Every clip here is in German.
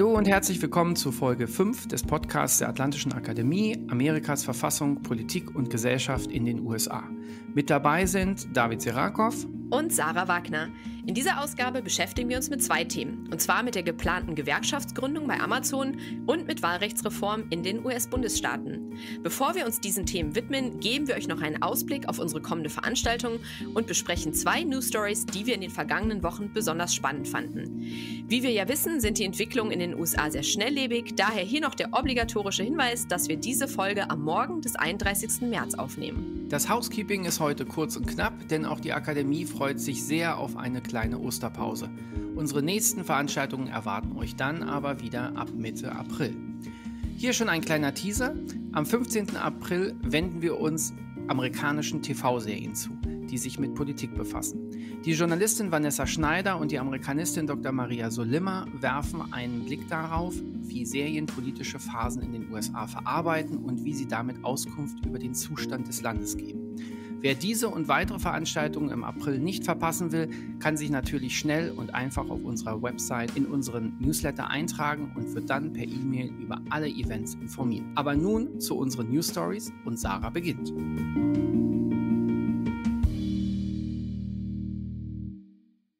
Hallo und herzlich willkommen zu Folge 5 des Podcasts der Atlantischen Akademie Amerikas Verfassung, Politik und Gesellschaft in den USA. Mit dabei sind David Serakov und Sarah Wagner. In dieser Ausgabe beschäftigen wir uns mit zwei Themen, und zwar mit der geplanten Gewerkschaftsgründung bei Amazon und mit Wahlrechtsreform in den US-Bundesstaaten. Bevor wir uns diesen Themen widmen, geben wir euch noch einen Ausblick auf unsere kommende Veranstaltung und besprechen zwei News Stories, die wir in den vergangenen Wochen besonders spannend fanden. Wie wir ja wissen, sind die Entwicklungen in den USA sehr schnelllebig, daher hier noch der obligatorische Hinweis, dass wir diese Folge am Morgen des 31. März aufnehmen. Das Housekeeping ist heute heute kurz und knapp, denn auch die Akademie freut sich sehr auf eine kleine Osterpause. Unsere nächsten Veranstaltungen erwarten euch dann aber wieder ab Mitte April. Hier schon ein kleiner Teaser. Am 15. April wenden wir uns amerikanischen TV-Serien zu, die sich mit Politik befassen. Die Journalistin Vanessa Schneider und die Amerikanistin Dr. Maria Solimmer werfen einen Blick darauf, wie Serien politische Phasen in den USA verarbeiten und wie sie damit Auskunft über den Zustand des Landes geben. Wer diese und weitere Veranstaltungen im April nicht verpassen will, kann sich natürlich schnell und einfach auf unserer Website in unseren Newsletter eintragen und wird dann per E-Mail über alle Events informiert. Aber nun zu unseren News Stories und Sarah beginnt.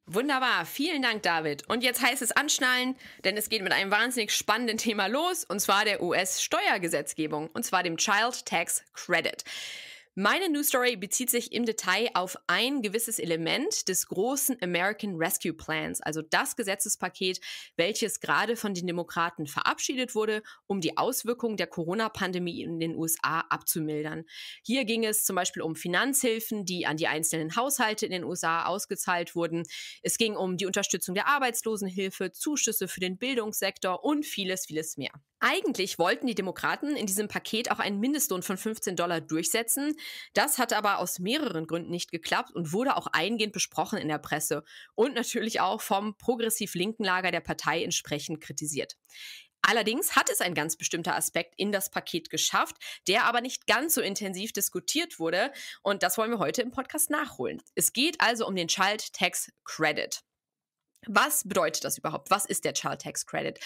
Wunderbar, vielen Dank, David. Und jetzt heißt es anschnallen, denn es geht mit einem wahnsinnig spannenden Thema los, und zwar der US-Steuergesetzgebung, und zwar dem Child Tax Credit. Meine News Story bezieht sich im Detail auf ein gewisses Element des großen American Rescue Plans, also das Gesetzespaket, welches gerade von den Demokraten verabschiedet wurde, um die Auswirkungen der Corona-Pandemie in den USA abzumildern. Hier ging es zum Beispiel um Finanzhilfen, die an die einzelnen Haushalte in den USA ausgezahlt wurden. Es ging um die Unterstützung der Arbeitslosenhilfe, Zuschüsse für den Bildungssektor und vieles, vieles mehr. Eigentlich wollten die Demokraten in diesem Paket auch einen Mindestlohn von 15 Dollar durchsetzen. Das hat aber aus mehreren Gründen nicht geklappt und wurde auch eingehend besprochen in der Presse und natürlich auch vom progressiv linken Lager der Partei entsprechend kritisiert. Allerdings hat es ein ganz bestimmter Aspekt in das Paket geschafft, der aber nicht ganz so intensiv diskutiert wurde. Und das wollen wir heute im Podcast nachholen. Es geht also um den Child Tax Credit. Was bedeutet das überhaupt? Was ist der Child Tax Credit?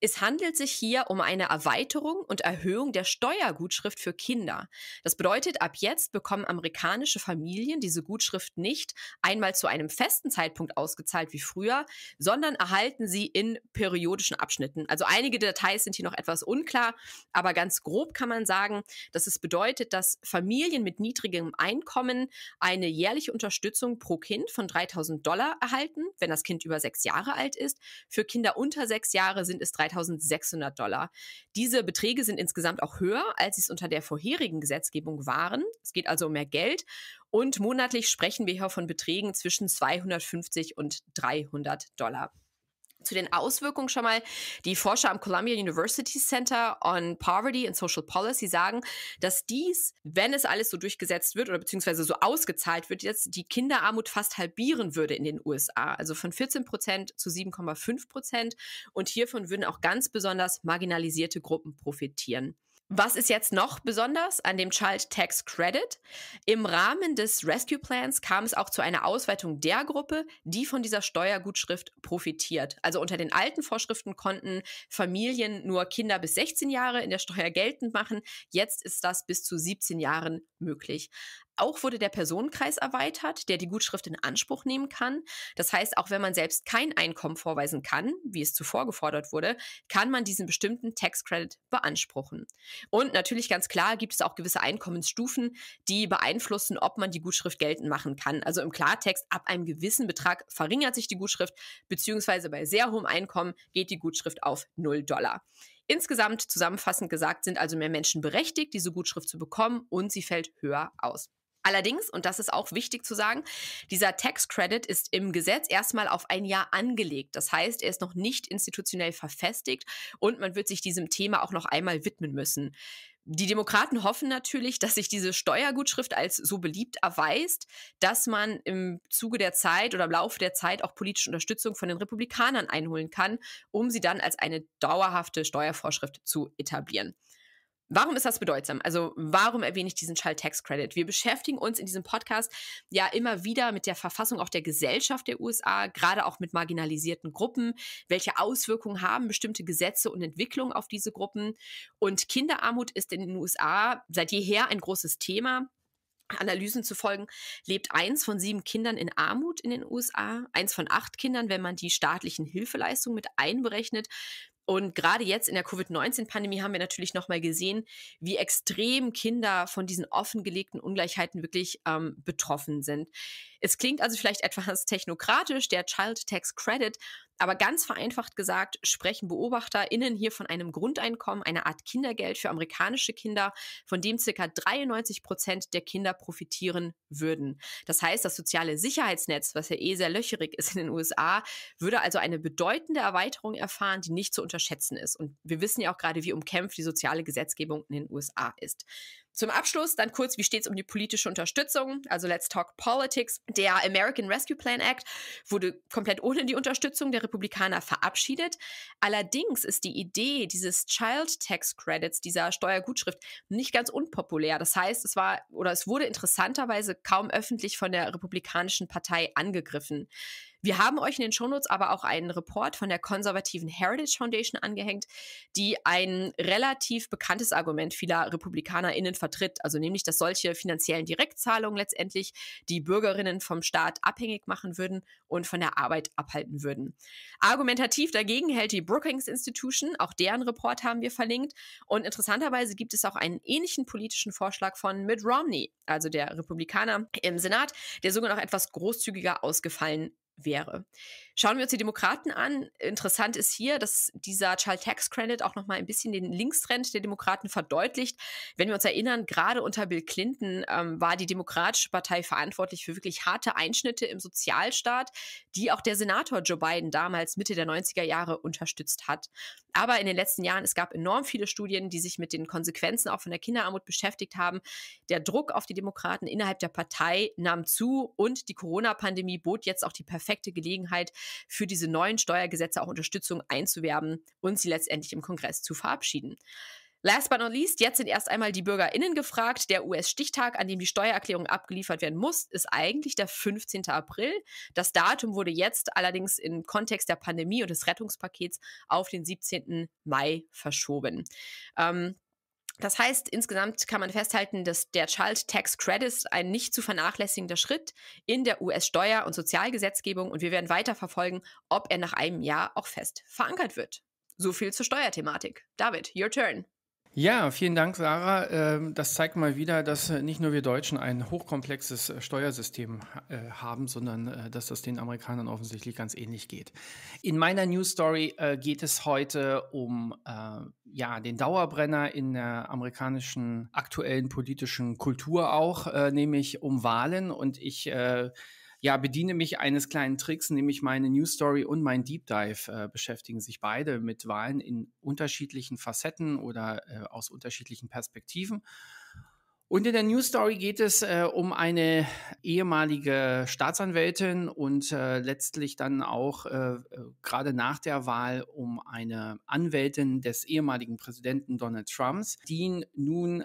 Es handelt sich hier um eine Erweiterung und Erhöhung der Steuergutschrift für Kinder. Das bedeutet, ab jetzt bekommen amerikanische Familien diese Gutschrift nicht einmal zu einem festen Zeitpunkt ausgezahlt wie früher, sondern erhalten sie in periodischen Abschnitten. Also einige Details sind hier noch etwas unklar, aber ganz grob kann man sagen, dass es bedeutet, dass Familien mit niedrigem Einkommen eine jährliche Unterstützung pro Kind von 3000 Dollar erhalten, wenn das Kind über sechs Jahre alt ist. Für Kinder unter sechs Jahre sind es 3.600 Dollar. Diese Beträge sind insgesamt auch höher, als sie es unter der vorherigen Gesetzgebung waren. Es geht also um mehr Geld. Und monatlich sprechen wir hier von Beträgen zwischen 250 und 300 Dollar. Zu den Auswirkungen schon mal, die Forscher am Columbia University Center on Poverty and Social Policy sagen, dass dies, wenn es alles so durchgesetzt wird oder beziehungsweise so ausgezahlt wird, jetzt die Kinderarmut fast halbieren würde in den USA. Also von 14 Prozent zu 7,5 Prozent. Und hiervon würden auch ganz besonders marginalisierte Gruppen profitieren. Was ist jetzt noch besonders an dem Child Tax Credit? Im Rahmen des Rescue Plans kam es auch zu einer Ausweitung der Gruppe, die von dieser Steuergutschrift profitiert. Also unter den alten Vorschriften konnten Familien nur Kinder bis 16 Jahre in der Steuer geltend machen. Jetzt ist das bis zu 17 Jahren möglich. Auch wurde der Personenkreis erweitert, der die Gutschrift in Anspruch nehmen kann. Das heißt, auch wenn man selbst kein Einkommen vorweisen kann, wie es zuvor gefordert wurde, kann man diesen bestimmten Tax Credit beanspruchen. Und natürlich ganz klar gibt es auch gewisse Einkommensstufen, die beeinflussen, ob man die Gutschrift geltend machen kann. Also im Klartext, ab einem gewissen Betrag verringert sich die Gutschrift, beziehungsweise bei sehr hohem Einkommen geht die Gutschrift auf 0 Dollar. Insgesamt zusammenfassend gesagt sind also mehr Menschen berechtigt, diese Gutschrift zu bekommen und sie fällt höher aus. Allerdings, und das ist auch wichtig zu sagen, dieser Tax Credit ist im Gesetz erstmal auf ein Jahr angelegt. Das heißt, er ist noch nicht institutionell verfestigt und man wird sich diesem Thema auch noch einmal widmen müssen. Die Demokraten hoffen natürlich, dass sich diese Steuergutschrift als so beliebt erweist, dass man im Zuge der Zeit oder im Laufe der Zeit auch politische Unterstützung von den Republikanern einholen kann, um sie dann als eine dauerhafte Steuervorschrift zu etablieren. Warum ist das bedeutsam? Also warum erwähne ich diesen Child Tax Credit? Wir beschäftigen uns in diesem Podcast ja immer wieder mit der Verfassung auch der Gesellschaft der USA, gerade auch mit marginalisierten Gruppen. Welche Auswirkungen haben bestimmte Gesetze und Entwicklungen auf diese Gruppen? Und Kinderarmut ist in den USA seit jeher ein großes Thema. Analysen zu folgen, lebt eins von sieben Kindern in Armut in den USA, eins von acht Kindern, wenn man die staatlichen Hilfeleistungen mit einberechnet. Und gerade jetzt in der Covid-19-Pandemie haben wir natürlich nochmal gesehen, wie extrem Kinder von diesen offengelegten Ungleichheiten wirklich ähm, betroffen sind. Es klingt also vielleicht etwas technokratisch, der Child Tax Credit, aber ganz vereinfacht gesagt sprechen BeobachterInnen hier von einem Grundeinkommen, einer Art Kindergeld für amerikanische Kinder, von dem ca. 93 Prozent der Kinder profitieren würden. Das heißt, das soziale Sicherheitsnetz, was ja eh sehr löcherig ist in den USA, würde also eine bedeutende Erweiterung erfahren, die nicht zu unterschätzen ist. Und wir wissen ja auch gerade, wie umkämpft die soziale Gesetzgebung in den USA ist. Zum Abschluss dann kurz, wie steht es um die politische Unterstützung? Also Let's Talk Politics. Der American Rescue Plan Act wurde komplett ohne die Unterstützung der Republikaner verabschiedet. Allerdings ist die Idee dieses Child Tax Credits, dieser Steuergutschrift, nicht ganz unpopulär. Das heißt, es war oder es wurde interessanterweise kaum öffentlich von der Republikanischen Partei angegriffen. Wir haben euch in den Shownotes aber auch einen Report von der konservativen Heritage Foundation angehängt, die ein relativ bekanntes Argument vieler RepublikanerInnen vertritt, also nämlich, dass solche finanziellen Direktzahlungen letztendlich die Bürgerinnen vom Staat abhängig machen würden und von der Arbeit abhalten würden. Argumentativ dagegen hält die Brookings Institution, auch deren Report haben wir verlinkt, und interessanterweise gibt es auch einen ähnlichen politischen Vorschlag von Mitt Romney, also der Republikaner im Senat, der sogar noch etwas großzügiger ausgefallen wäre. Schauen wir uns die Demokraten an. Interessant ist hier, dass dieser Child Tax Credit auch noch mal ein bisschen den Linkstrend der Demokraten verdeutlicht. Wenn wir uns erinnern, gerade unter Bill Clinton ähm, war die Demokratische Partei verantwortlich für wirklich harte Einschnitte im Sozialstaat, die auch der Senator Joe Biden damals Mitte der 90er Jahre unterstützt hat. Aber in den letzten Jahren, es gab enorm viele Studien, die sich mit den Konsequenzen auch von der Kinderarmut beschäftigt haben. Der Druck auf die Demokraten innerhalb der Partei nahm zu und die Corona-Pandemie bot jetzt auch die perfekte perfekte Gelegenheit, für diese neuen Steuergesetze auch Unterstützung einzuwerben und sie letztendlich im Kongress zu verabschieden. Last but not least, jetzt sind erst einmal die BürgerInnen gefragt. Der US-Stichtag, an dem die Steuererklärung abgeliefert werden muss, ist eigentlich der 15. April. Das Datum wurde jetzt allerdings im Kontext der Pandemie und des Rettungspakets auf den 17. Mai verschoben. Ähm, das heißt, insgesamt kann man festhalten, dass der Child Tax Credit ein nicht zu vernachlässigender Schritt in der US-Steuer- und Sozialgesetzgebung und wir werden weiter verfolgen, ob er nach einem Jahr auch fest verankert wird. So viel zur Steuerthematik. David, your turn. Ja, vielen Dank, Sarah. Ähm, das zeigt mal wieder, dass äh, nicht nur wir Deutschen ein hochkomplexes äh, Steuersystem äh, haben, sondern dass das den Amerikanern offensichtlich ganz ähnlich geht. In meiner News Story geht es heute um ja, den Dauerbrenner in der amerikanischen aktuellen politischen Kultur auch, nämlich um Wahlen. Und ich ja, bediene mich eines kleinen Tricks, nämlich meine News Story und mein Deep Dive äh, beschäftigen sich beide mit Wahlen in unterschiedlichen Facetten oder äh, aus unterschiedlichen Perspektiven. Und in der News Story geht es äh, um eine ehemalige Staatsanwältin und äh, letztlich dann auch äh, gerade nach der Wahl um eine Anwältin des ehemaligen Präsidenten Donald Trumps, die nun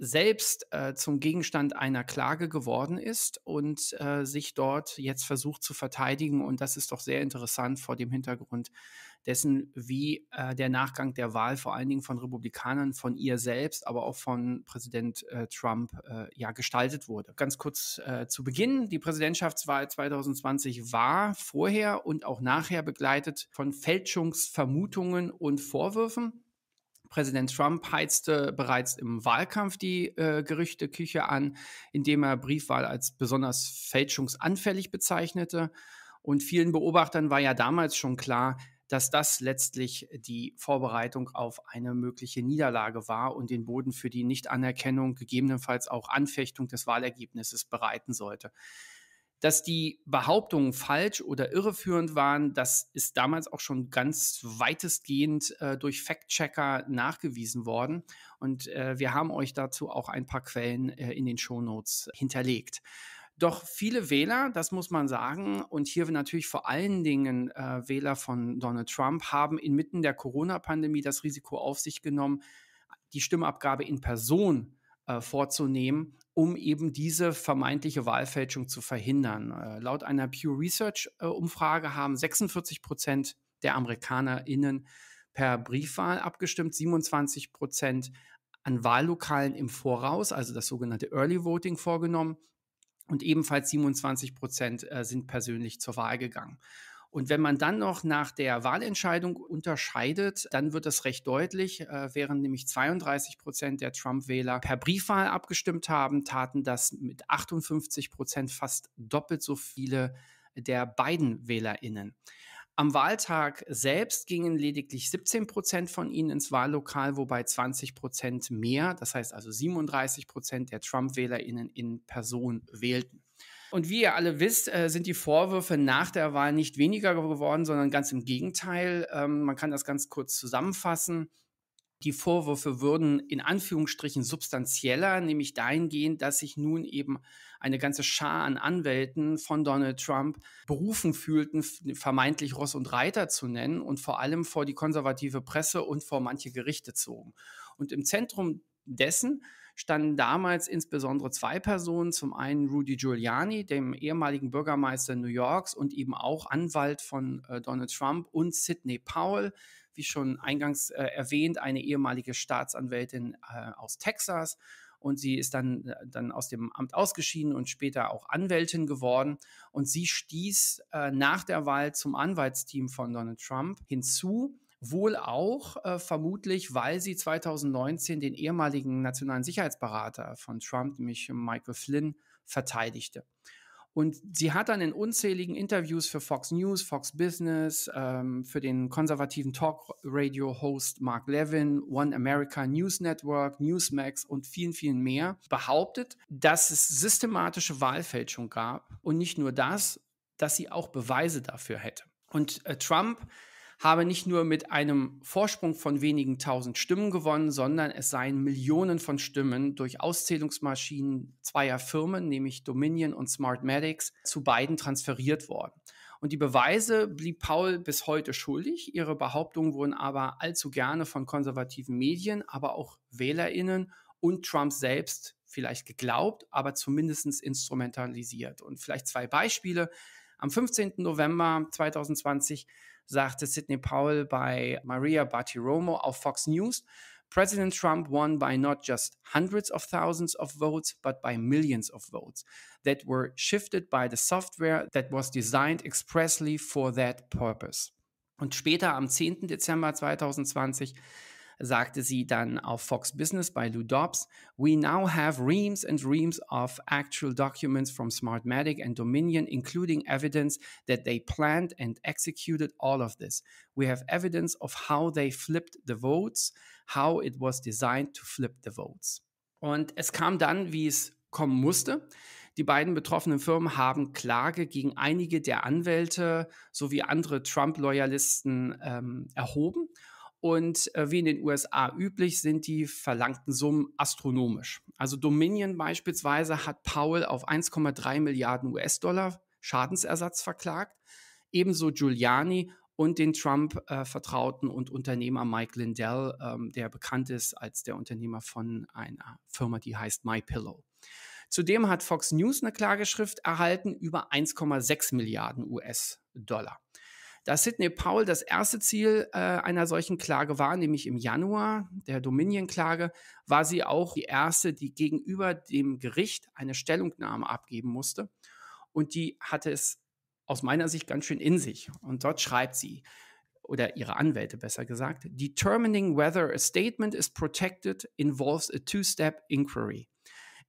selbst äh, zum Gegenstand einer Klage geworden ist und äh, sich dort jetzt versucht zu verteidigen. Und das ist doch sehr interessant vor dem Hintergrund dessen, wie äh, der Nachgang der Wahl vor allen Dingen von Republikanern, von ihr selbst, aber auch von Präsident äh, Trump äh, ja gestaltet wurde. Ganz kurz äh, zu Beginn, die Präsidentschaftswahl 2020 war vorher und auch nachher begleitet von Fälschungsvermutungen und Vorwürfen. Präsident Trump heizte bereits im Wahlkampf die äh, Gerüchteküche an, indem er Briefwahl als besonders fälschungsanfällig bezeichnete. Und vielen Beobachtern war ja damals schon klar, dass das letztlich die Vorbereitung auf eine mögliche Niederlage war und den Boden für die Nichtanerkennung, gegebenenfalls auch Anfechtung des Wahlergebnisses bereiten sollte dass die Behauptungen falsch oder irreführend waren, das ist damals auch schon ganz weitestgehend äh, durch Fact-Checker nachgewiesen worden. Und äh, wir haben euch dazu auch ein paar Quellen äh, in den Shownotes hinterlegt. Doch viele Wähler, das muss man sagen, und hier natürlich vor allen Dingen äh, Wähler von Donald Trump, haben inmitten der Corona-Pandemie das Risiko auf sich genommen, die Stimmabgabe in Person äh, vorzunehmen um eben diese vermeintliche Wahlfälschung zu verhindern. Äh, laut einer Pew Research-Umfrage äh, haben 46 Prozent der AmerikanerInnen per Briefwahl abgestimmt, 27 Prozent an Wahllokalen im Voraus, also das sogenannte Early Voting vorgenommen. Und ebenfalls 27 Prozent äh, sind persönlich zur Wahl gegangen. Und wenn man dann noch nach der Wahlentscheidung unterscheidet, dann wird das recht deutlich. Äh, während nämlich 32 Prozent der Trump-Wähler per Briefwahl abgestimmt haben, taten das mit 58 Prozent fast doppelt so viele der beiden WählerInnen. Am Wahltag selbst gingen lediglich 17 Prozent von ihnen ins Wahllokal, wobei 20 Prozent mehr, das heißt also 37 Prozent der Trump-WählerInnen in Person wählten. Und wie ihr alle wisst, äh, sind die Vorwürfe nach der Wahl nicht weniger geworden, sondern ganz im Gegenteil. Ähm, man kann das ganz kurz zusammenfassen. Die Vorwürfe würden in Anführungsstrichen substanzieller, nämlich dahingehend, dass sich nun eben eine ganze Schar an Anwälten von Donald Trump berufen fühlten, vermeintlich Ross und Reiter zu nennen und vor allem vor die konservative Presse und vor manche Gerichte zogen. Und im Zentrum dessen standen damals insbesondere zwei Personen, zum einen Rudy Giuliani, dem ehemaligen Bürgermeister New Yorks und eben auch Anwalt von äh, Donald Trump und Sidney Powell, wie schon eingangs äh, erwähnt, eine ehemalige Staatsanwältin äh, aus Texas. Und sie ist dann, äh, dann aus dem Amt ausgeschieden und später auch Anwältin geworden. Und sie stieß äh, nach der Wahl zum Anwaltsteam von Donald Trump hinzu Wohl auch äh, vermutlich, weil sie 2019 den ehemaligen nationalen Sicherheitsberater von Trump, nämlich Michael Flynn, verteidigte. Und sie hat dann in unzähligen Interviews für Fox News, Fox Business, ähm, für den konservativen Talk-Radio-Host Mark Levin, One America News Network, Newsmax und vielen, vielen mehr behauptet, dass es systematische Wahlfälschung gab und nicht nur das, dass sie auch Beweise dafür hätte. Und äh, Trump habe nicht nur mit einem Vorsprung von wenigen tausend Stimmen gewonnen, sondern es seien Millionen von Stimmen durch Auszählungsmaschinen zweier Firmen, nämlich Dominion und Smartmatics, zu beiden transferiert worden. Und die Beweise blieb Paul bis heute schuldig. Ihre Behauptungen wurden aber allzu gerne von konservativen Medien, aber auch Wählerinnen und Trump selbst vielleicht geglaubt, aber zumindest instrumentalisiert. Und vielleicht zwei Beispiele. Am 15. November 2020 sagte Sidney Powell bei Maria Bartiromo auf Fox News. President Trump won by not just hundreds of thousands of votes, but by millions of votes that were shifted by the software that was designed expressly for that purpose. Und später am 10. Dezember 2020 sagte sie dann auf Fox Business bei Lou Dobbs, We now have reams and reams of actual documents from Smartmatic and Dominion, including evidence that they planned and executed all of this. We have evidence of how they flipped the votes, how it was designed to flip the votes. Und es kam dann, wie es kommen musste. Die beiden betroffenen Firmen haben Klage gegen einige der Anwälte sowie andere Trump-Loyalisten ähm, erhoben und äh, wie in den USA üblich sind die verlangten Summen astronomisch. Also Dominion beispielsweise hat Powell auf 1,3 Milliarden US-Dollar Schadensersatz verklagt, ebenso Giuliani und den Trump-Vertrauten äh, und Unternehmer Mike Lindell, ähm, der bekannt ist als der Unternehmer von einer Firma, die heißt MyPillow. Zudem hat Fox News eine Klageschrift erhalten über 1,6 Milliarden US-Dollar. Da Sidney Powell das erste Ziel äh, einer solchen Klage war, nämlich im Januar, der Dominion-Klage, war sie auch die erste, die gegenüber dem Gericht eine Stellungnahme abgeben musste. Und die hatte es aus meiner Sicht ganz schön in sich. Und dort schreibt sie, oder ihre Anwälte besser gesagt, Determining whether a statement is protected involves a two-step inquiry.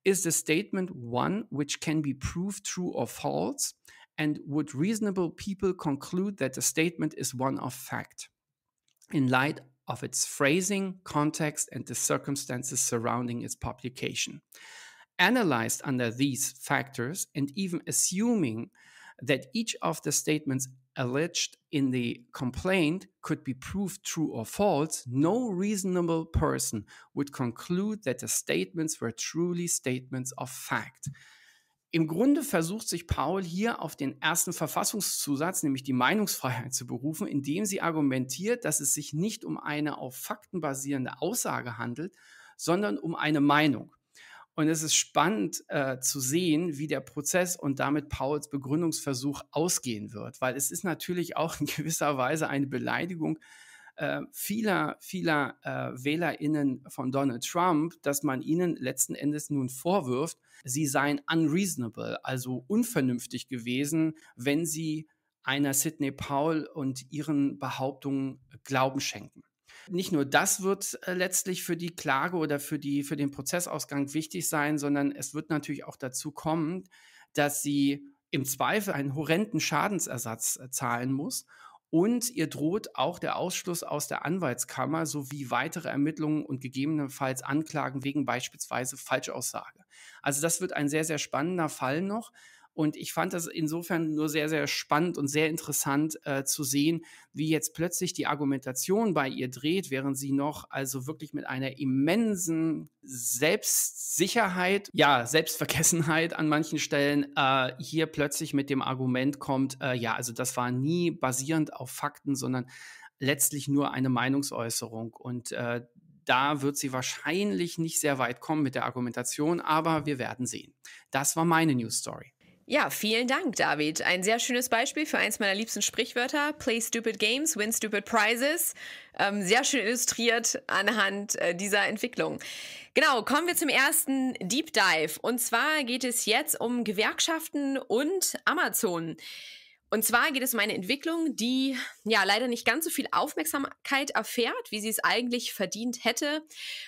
Is the statement one which can be proved true or false? and would reasonable people conclude that the statement is one of fact in light of its phrasing, context, and the circumstances surrounding its publication? Analyzed under these factors, and even assuming that each of the statements alleged in the complaint could be proved true or false, no reasonable person would conclude that the statements were truly statements of fact. Im Grunde versucht sich Paul hier auf den ersten Verfassungszusatz, nämlich die Meinungsfreiheit, zu berufen, indem sie argumentiert, dass es sich nicht um eine auf Fakten basierende Aussage handelt, sondern um eine Meinung. Und es ist spannend äh, zu sehen, wie der Prozess und damit Pauls Begründungsversuch ausgehen wird, weil es ist natürlich auch in gewisser Weise eine Beleidigung äh, vieler, vieler äh, WählerInnen von Donald Trump, dass man ihnen letzten Endes nun vorwirft, sie seien unreasonable, also unvernünftig gewesen, wenn sie einer Sidney Powell und ihren Behauptungen Glauben schenken. Nicht nur das wird äh, letztlich für die Klage oder für, die, für den Prozessausgang wichtig sein, sondern es wird natürlich auch dazu kommen, dass sie im Zweifel einen horrenden Schadensersatz äh, zahlen muss und ihr droht auch der Ausschluss aus der Anwaltskammer sowie weitere Ermittlungen und gegebenenfalls Anklagen wegen beispielsweise Falschaussage. Also das wird ein sehr, sehr spannender Fall noch. Und ich fand das insofern nur sehr, sehr spannend und sehr interessant äh, zu sehen, wie jetzt plötzlich die Argumentation bei ihr dreht, während sie noch also wirklich mit einer immensen Selbstsicherheit, ja, Selbstvergessenheit an manchen Stellen äh, hier plötzlich mit dem Argument kommt, äh, ja, also das war nie basierend auf Fakten, sondern letztlich nur eine Meinungsäußerung. Und äh, da wird sie wahrscheinlich nicht sehr weit kommen mit der Argumentation, aber wir werden sehen. Das war meine News Story. Ja, vielen Dank, David. Ein sehr schönes Beispiel für eins meiner liebsten Sprichwörter. Play stupid games, win stupid prizes. Ähm, sehr schön illustriert anhand äh, dieser Entwicklung. Genau, kommen wir zum ersten Deep Dive. Und zwar geht es jetzt um Gewerkschaften und Amazon. Und zwar geht es um eine Entwicklung, die ja leider nicht ganz so viel Aufmerksamkeit erfährt, wie sie es eigentlich verdient hätte.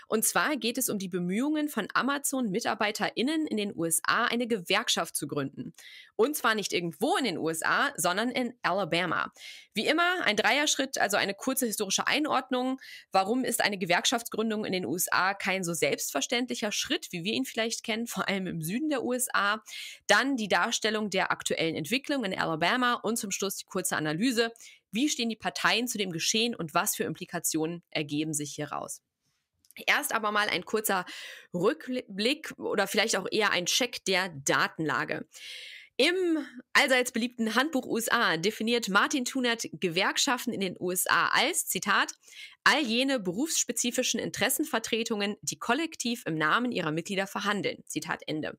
Und zwar geht es um die Bemühungen von Amazon-MitarbeiterInnen in den USA, eine Gewerkschaft zu gründen. Und zwar nicht irgendwo in den USA, sondern in Alabama. Wie immer ein Dreierschritt, also eine kurze historische Einordnung. Warum ist eine Gewerkschaftsgründung in den USA kein so selbstverständlicher Schritt, wie wir ihn vielleicht kennen, vor allem im Süden der USA? Dann die Darstellung der aktuellen Entwicklung in Alabama und zum Schluss die kurze Analyse. Wie stehen die Parteien zu dem Geschehen und was für Implikationen ergeben sich hieraus? Erst aber mal ein kurzer Rückblick oder vielleicht auch eher ein Check der Datenlage. Im allseits beliebten Handbuch USA definiert Martin Thunert Gewerkschaften in den USA als, Zitat, all jene berufsspezifischen Interessenvertretungen, die kollektiv im Namen ihrer Mitglieder verhandeln. Zitat Ende.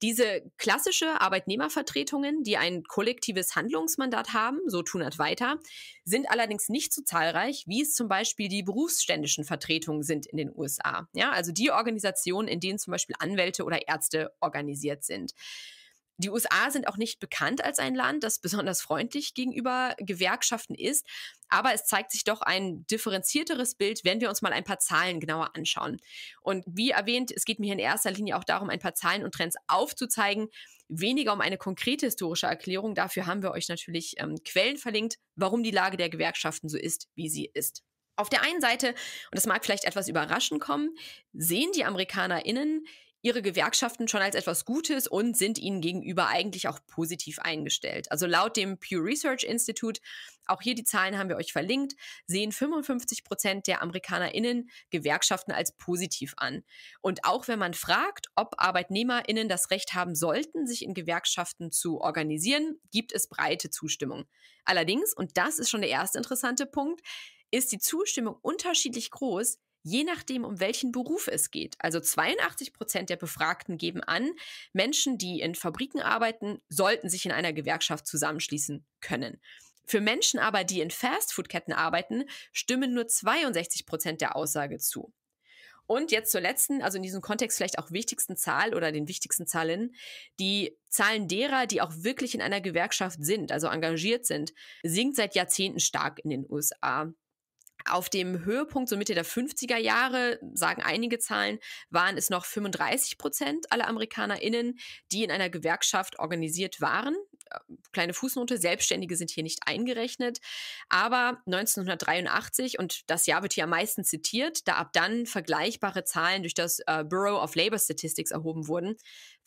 Diese klassische Arbeitnehmervertretungen, die ein kollektives Handlungsmandat haben, so Thunert weiter, sind allerdings nicht so zahlreich, wie es zum Beispiel die berufsständischen Vertretungen sind in den USA. Ja, also die Organisationen, in denen zum Beispiel Anwälte oder Ärzte organisiert sind. Die USA sind auch nicht bekannt als ein Land, das besonders freundlich gegenüber Gewerkschaften ist. Aber es zeigt sich doch ein differenzierteres Bild, wenn wir uns mal ein paar Zahlen genauer anschauen. Und wie erwähnt, es geht mir in erster Linie auch darum, ein paar Zahlen und Trends aufzuzeigen, weniger um eine konkrete historische Erklärung. Dafür haben wir euch natürlich ähm, Quellen verlinkt, warum die Lage der Gewerkschaften so ist, wie sie ist. Auf der einen Seite, und das mag vielleicht etwas überraschend kommen, sehen die AmerikanerInnen ihre Gewerkschaften schon als etwas Gutes und sind ihnen gegenüber eigentlich auch positiv eingestellt. Also laut dem Pew Research Institute, auch hier die Zahlen haben wir euch verlinkt, sehen 55 Prozent der AmerikanerInnen Gewerkschaften als positiv an. Und auch wenn man fragt, ob ArbeitnehmerInnen das Recht haben sollten, sich in Gewerkschaften zu organisieren, gibt es breite Zustimmung. Allerdings, und das ist schon der erste interessante Punkt, ist die Zustimmung unterschiedlich groß, je nachdem, um welchen Beruf es geht. Also 82 Prozent der Befragten geben an, Menschen, die in Fabriken arbeiten, sollten sich in einer Gewerkschaft zusammenschließen können. Für Menschen aber, die in Fastfood-Ketten arbeiten, stimmen nur 62 Prozent der Aussage zu. Und jetzt zur letzten, also in diesem Kontext vielleicht auch wichtigsten Zahl oder den wichtigsten Zahlen, die Zahlen derer, die auch wirklich in einer Gewerkschaft sind, also engagiert sind, sinkt seit Jahrzehnten stark in den USA auf dem Höhepunkt, so Mitte der 50er Jahre, sagen einige Zahlen, waren es noch 35 Prozent aller AmerikanerInnen, die in einer Gewerkschaft organisiert waren. Äh, kleine Fußnote, Selbstständige sind hier nicht eingerechnet. Aber 1983, und das Jahr wird hier am meisten zitiert, da ab dann vergleichbare Zahlen durch das äh, Bureau of Labor Statistics erhoben wurden,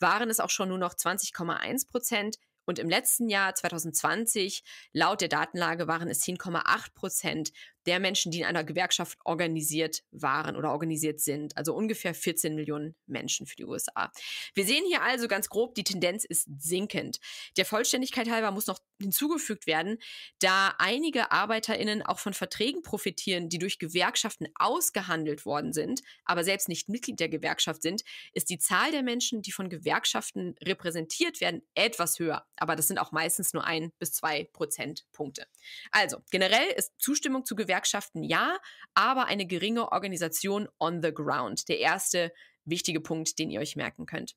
waren es auch schon nur noch 20,1 Prozent. Und im letzten Jahr 2020, laut der Datenlage, waren es 10,8 Prozent der Menschen, die in einer Gewerkschaft organisiert waren oder organisiert sind. Also ungefähr 14 Millionen Menschen für die USA. Wir sehen hier also ganz grob, die Tendenz ist sinkend. Der Vollständigkeit halber muss noch hinzugefügt werden, da einige ArbeiterInnen auch von Verträgen profitieren, die durch Gewerkschaften ausgehandelt worden sind, aber selbst nicht Mitglied der Gewerkschaft sind, ist die Zahl der Menschen, die von Gewerkschaften repräsentiert werden, etwas höher. Aber das sind auch meistens nur ein bis zwei Prozentpunkte. Also generell ist Zustimmung zu Gewerkschaften Gewerkschaften ja, aber eine geringe Organisation on the ground. Der erste wichtige Punkt, den ihr euch merken könnt.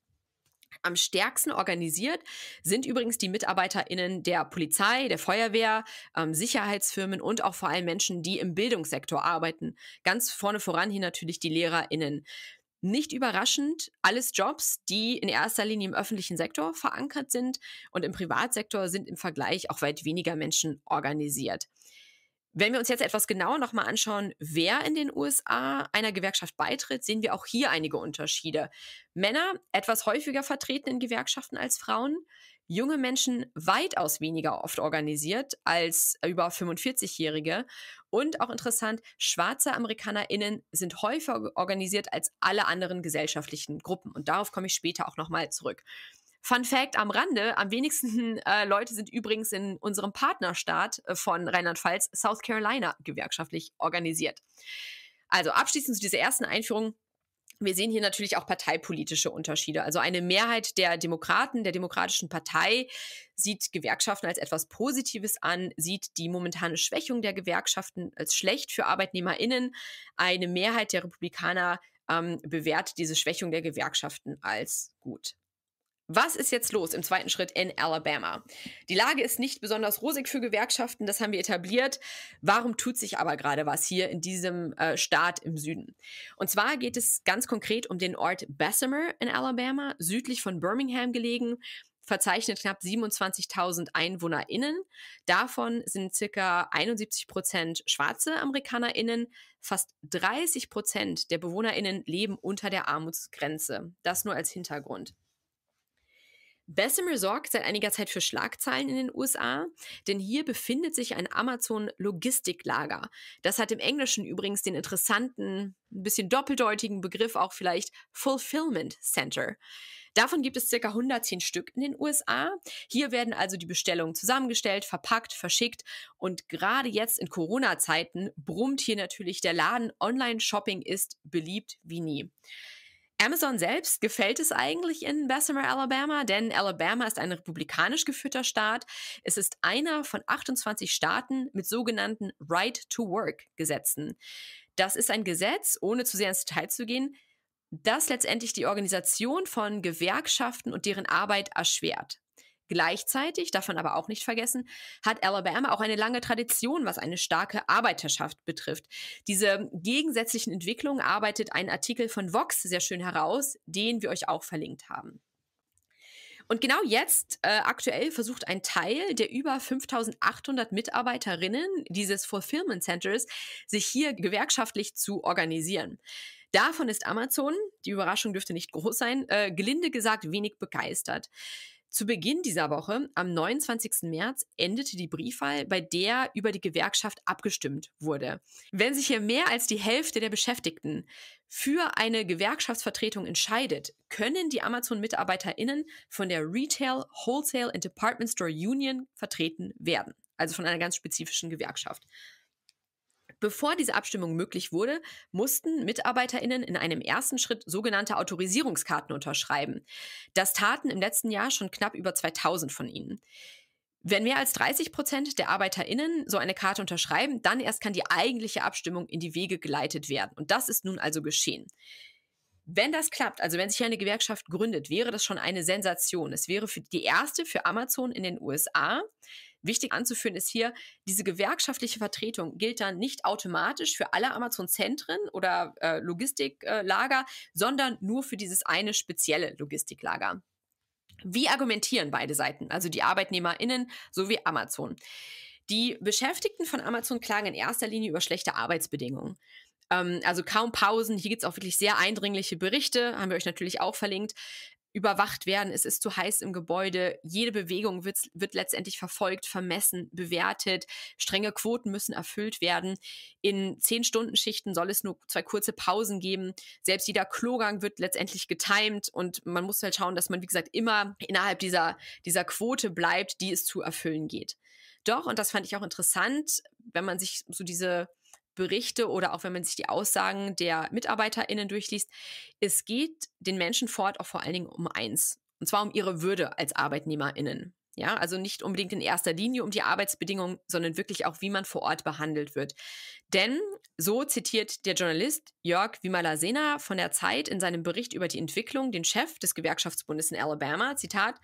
Am stärksten organisiert sind übrigens die MitarbeiterInnen der Polizei, der Feuerwehr, ähm, Sicherheitsfirmen und auch vor allem Menschen, die im Bildungssektor arbeiten. Ganz vorne voran hier natürlich die LehrerInnen. Nicht überraschend, alles Jobs, die in erster Linie im öffentlichen Sektor verankert sind und im Privatsektor sind im Vergleich auch weit weniger Menschen organisiert. Wenn wir uns jetzt etwas genauer nochmal anschauen, wer in den USA einer Gewerkschaft beitritt, sehen wir auch hier einige Unterschiede. Männer etwas häufiger vertreten in Gewerkschaften als Frauen, junge Menschen weitaus weniger oft organisiert als über 45-Jährige und auch interessant, schwarze AmerikanerInnen sind häufiger organisiert als alle anderen gesellschaftlichen Gruppen und darauf komme ich später auch nochmal zurück. Fun Fact am Rande: Am wenigsten äh, Leute sind übrigens in unserem Partnerstaat äh, von Rheinland-Pfalz, South Carolina, gewerkschaftlich organisiert. Also abschließend zu dieser ersten Einführung. Wir sehen hier natürlich auch parteipolitische Unterschiede. Also eine Mehrheit der Demokraten, der Demokratischen Partei, sieht Gewerkschaften als etwas Positives an, sieht die momentane Schwächung der Gewerkschaften als schlecht für ArbeitnehmerInnen. Eine Mehrheit der Republikaner ähm, bewertet diese Schwächung der Gewerkschaften als gut. Was ist jetzt los im zweiten Schritt in Alabama? Die Lage ist nicht besonders rosig für Gewerkschaften, das haben wir etabliert. Warum tut sich aber gerade was hier in diesem äh, Staat im Süden? Und zwar geht es ganz konkret um den Ort Bessemer in Alabama, südlich von Birmingham gelegen, verzeichnet knapp 27.000 EinwohnerInnen. Davon sind circa 71 Prozent schwarze AmerikanerInnen. Fast 30 Prozent der BewohnerInnen leben unter der Armutsgrenze. Das nur als Hintergrund. Bessemer sorgt seit einiger Zeit für Schlagzeilen in den USA, denn hier befindet sich ein Amazon-Logistiklager. Das hat im Englischen übrigens den interessanten, ein bisschen doppeldeutigen Begriff auch vielleicht Fulfillment Center. Davon gibt es ca. 110 Stück in den USA. Hier werden also die Bestellungen zusammengestellt, verpackt, verschickt und gerade jetzt in Corona-Zeiten brummt hier natürlich der Laden. Online-Shopping ist beliebt wie nie. Amazon selbst gefällt es eigentlich in Bessemer, Alabama, denn Alabama ist ein republikanisch geführter Staat. Es ist einer von 28 Staaten mit sogenannten Right-to-Work-Gesetzen. Das ist ein Gesetz, ohne zu sehr ins Detail zu gehen, das letztendlich die Organisation von Gewerkschaften und deren Arbeit erschwert. Gleichzeitig, davon aber auch nicht vergessen, hat Alabama auch eine lange Tradition, was eine starke Arbeiterschaft betrifft. Diese gegensätzlichen Entwicklungen arbeitet ein Artikel von Vox sehr schön heraus, den wir euch auch verlinkt haben. Und genau jetzt, äh, aktuell, versucht ein Teil der über 5800 Mitarbeiterinnen dieses Fulfillment Centers, sich hier gewerkschaftlich zu organisieren. Davon ist Amazon, die Überraschung dürfte nicht groß sein, äh, gelinde gesagt wenig begeistert. Zu Beginn dieser Woche, am 29. März, endete die Briefwahl, bei der über die Gewerkschaft abgestimmt wurde. Wenn sich hier mehr als die Hälfte der Beschäftigten für eine Gewerkschaftsvertretung entscheidet, können die Amazon-MitarbeiterInnen von der Retail, Wholesale and Department Store Union vertreten werden. Also von einer ganz spezifischen Gewerkschaft. Bevor diese Abstimmung möglich wurde, mussten MitarbeiterInnen in einem ersten Schritt sogenannte Autorisierungskarten unterschreiben. Das taten im letzten Jahr schon knapp über 2000 von ihnen. Wenn mehr als 30 Prozent der ArbeiterInnen so eine Karte unterschreiben, dann erst kann die eigentliche Abstimmung in die Wege geleitet werden. Und das ist nun also geschehen. Wenn das klappt, also wenn sich eine Gewerkschaft gründet, wäre das schon eine Sensation. Es wäre für die erste für Amazon in den USA. Wichtig anzuführen ist hier, diese gewerkschaftliche Vertretung gilt dann nicht automatisch für alle Amazon-Zentren oder äh, Logistiklager, äh, sondern nur für dieses eine spezielle Logistiklager. Wie argumentieren beide Seiten, also die ArbeitnehmerInnen sowie Amazon? Die Beschäftigten von Amazon klagen in erster Linie über schlechte Arbeitsbedingungen ähm, also kaum Pausen. Hier gibt es auch wirklich sehr eindringliche Berichte, haben wir euch natürlich auch verlinkt überwacht werden, es ist zu heiß im Gebäude, jede Bewegung wird, wird letztendlich verfolgt, vermessen, bewertet, strenge Quoten müssen erfüllt werden. In zehn Stunden Schichten soll es nur zwei kurze Pausen geben. Selbst jeder Klogang wird letztendlich getimed und man muss halt schauen, dass man, wie gesagt, immer innerhalb dieser, dieser Quote bleibt, die es zu erfüllen geht. Doch, und das fand ich auch interessant, wenn man sich so diese Berichte oder auch wenn man sich die Aussagen der MitarbeiterInnen durchliest, es geht den Menschen vor Ort auch vor allen Dingen um eins. Und zwar um ihre Würde als ArbeitnehmerInnen. Ja, also nicht unbedingt in erster Linie um die Arbeitsbedingungen, sondern wirklich auch, wie man vor Ort behandelt wird. Denn, so zitiert der Journalist Jörg Wimalasena von der Zeit in seinem Bericht über die Entwicklung den Chef des Gewerkschaftsbundes in Alabama, Zitat,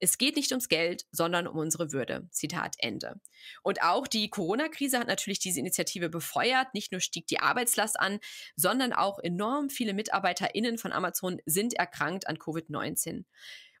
es geht nicht ums Geld, sondern um unsere Würde. Zitat Ende. Und auch die Corona-Krise hat natürlich diese Initiative befeuert. Nicht nur stieg die Arbeitslast an, sondern auch enorm viele MitarbeiterInnen von Amazon sind erkrankt an Covid-19.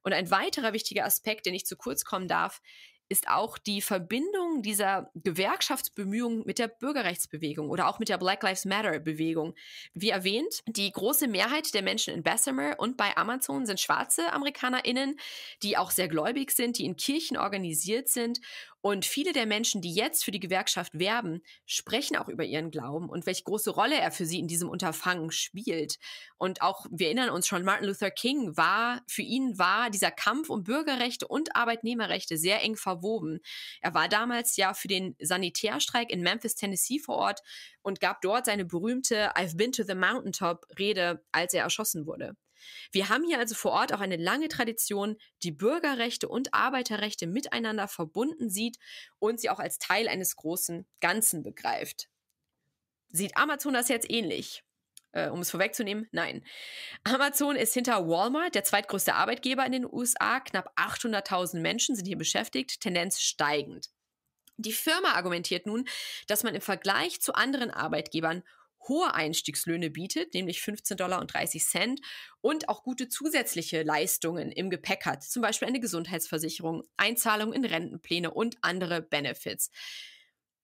Und ein weiterer wichtiger Aspekt, den ich zu kurz kommen darf, ist auch die Verbindung dieser Gewerkschaftsbemühungen mit der Bürgerrechtsbewegung oder auch mit der Black Lives Matter Bewegung. Wie erwähnt, die große Mehrheit der Menschen in Bessemer und bei Amazon sind schwarze AmerikanerInnen, die auch sehr gläubig sind, die in Kirchen organisiert sind und viele der Menschen, die jetzt für die Gewerkschaft werben, sprechen auch über ihren Glauben und welche große Rolle er für sie in diesem Unterfangen spielt. Und auch, wir erinnern uns schon, Martin Luther King war, für ihn war dieser Kampf um Bürgerrechte und Arbeitnehmerrechte sehr eng verwoben. Er war damals ja für den Sanitärstreik in Memphis, Tennessee vor Ort und gab dort seine berühmte I've been to the mountaintop Rede, als er erschossen wurde. Wir haben hier also vor Ort auch eine lange Tradition, die Bürgerrechte und Arbeiterrechte miteinander verbunden sieht und sie auch als Teil eines großen Ganzen begreift. Sieht Amazon das jetzt ähnlich? Äh, um es vorwegzunehmen, nein. Amazon ist hinter Walmart der zweitgrößte Arbeitgeber in den USA. Knapp 800.000 Menschen sind hier beschäftigt, Tendenz steigend. Die Firma argumentiert nun, dass man im Vergleich zu anderen Arbeitgebern hohe Einstiegslöhne bietet, nämlich 15 Dollar und 30 Cent und auch gute zusätzliche Leistungen im Gepäck hat, zum Beispiel eine Gesundheitsversicherung, Einzahlung in Rentenpläne und andere Benefits.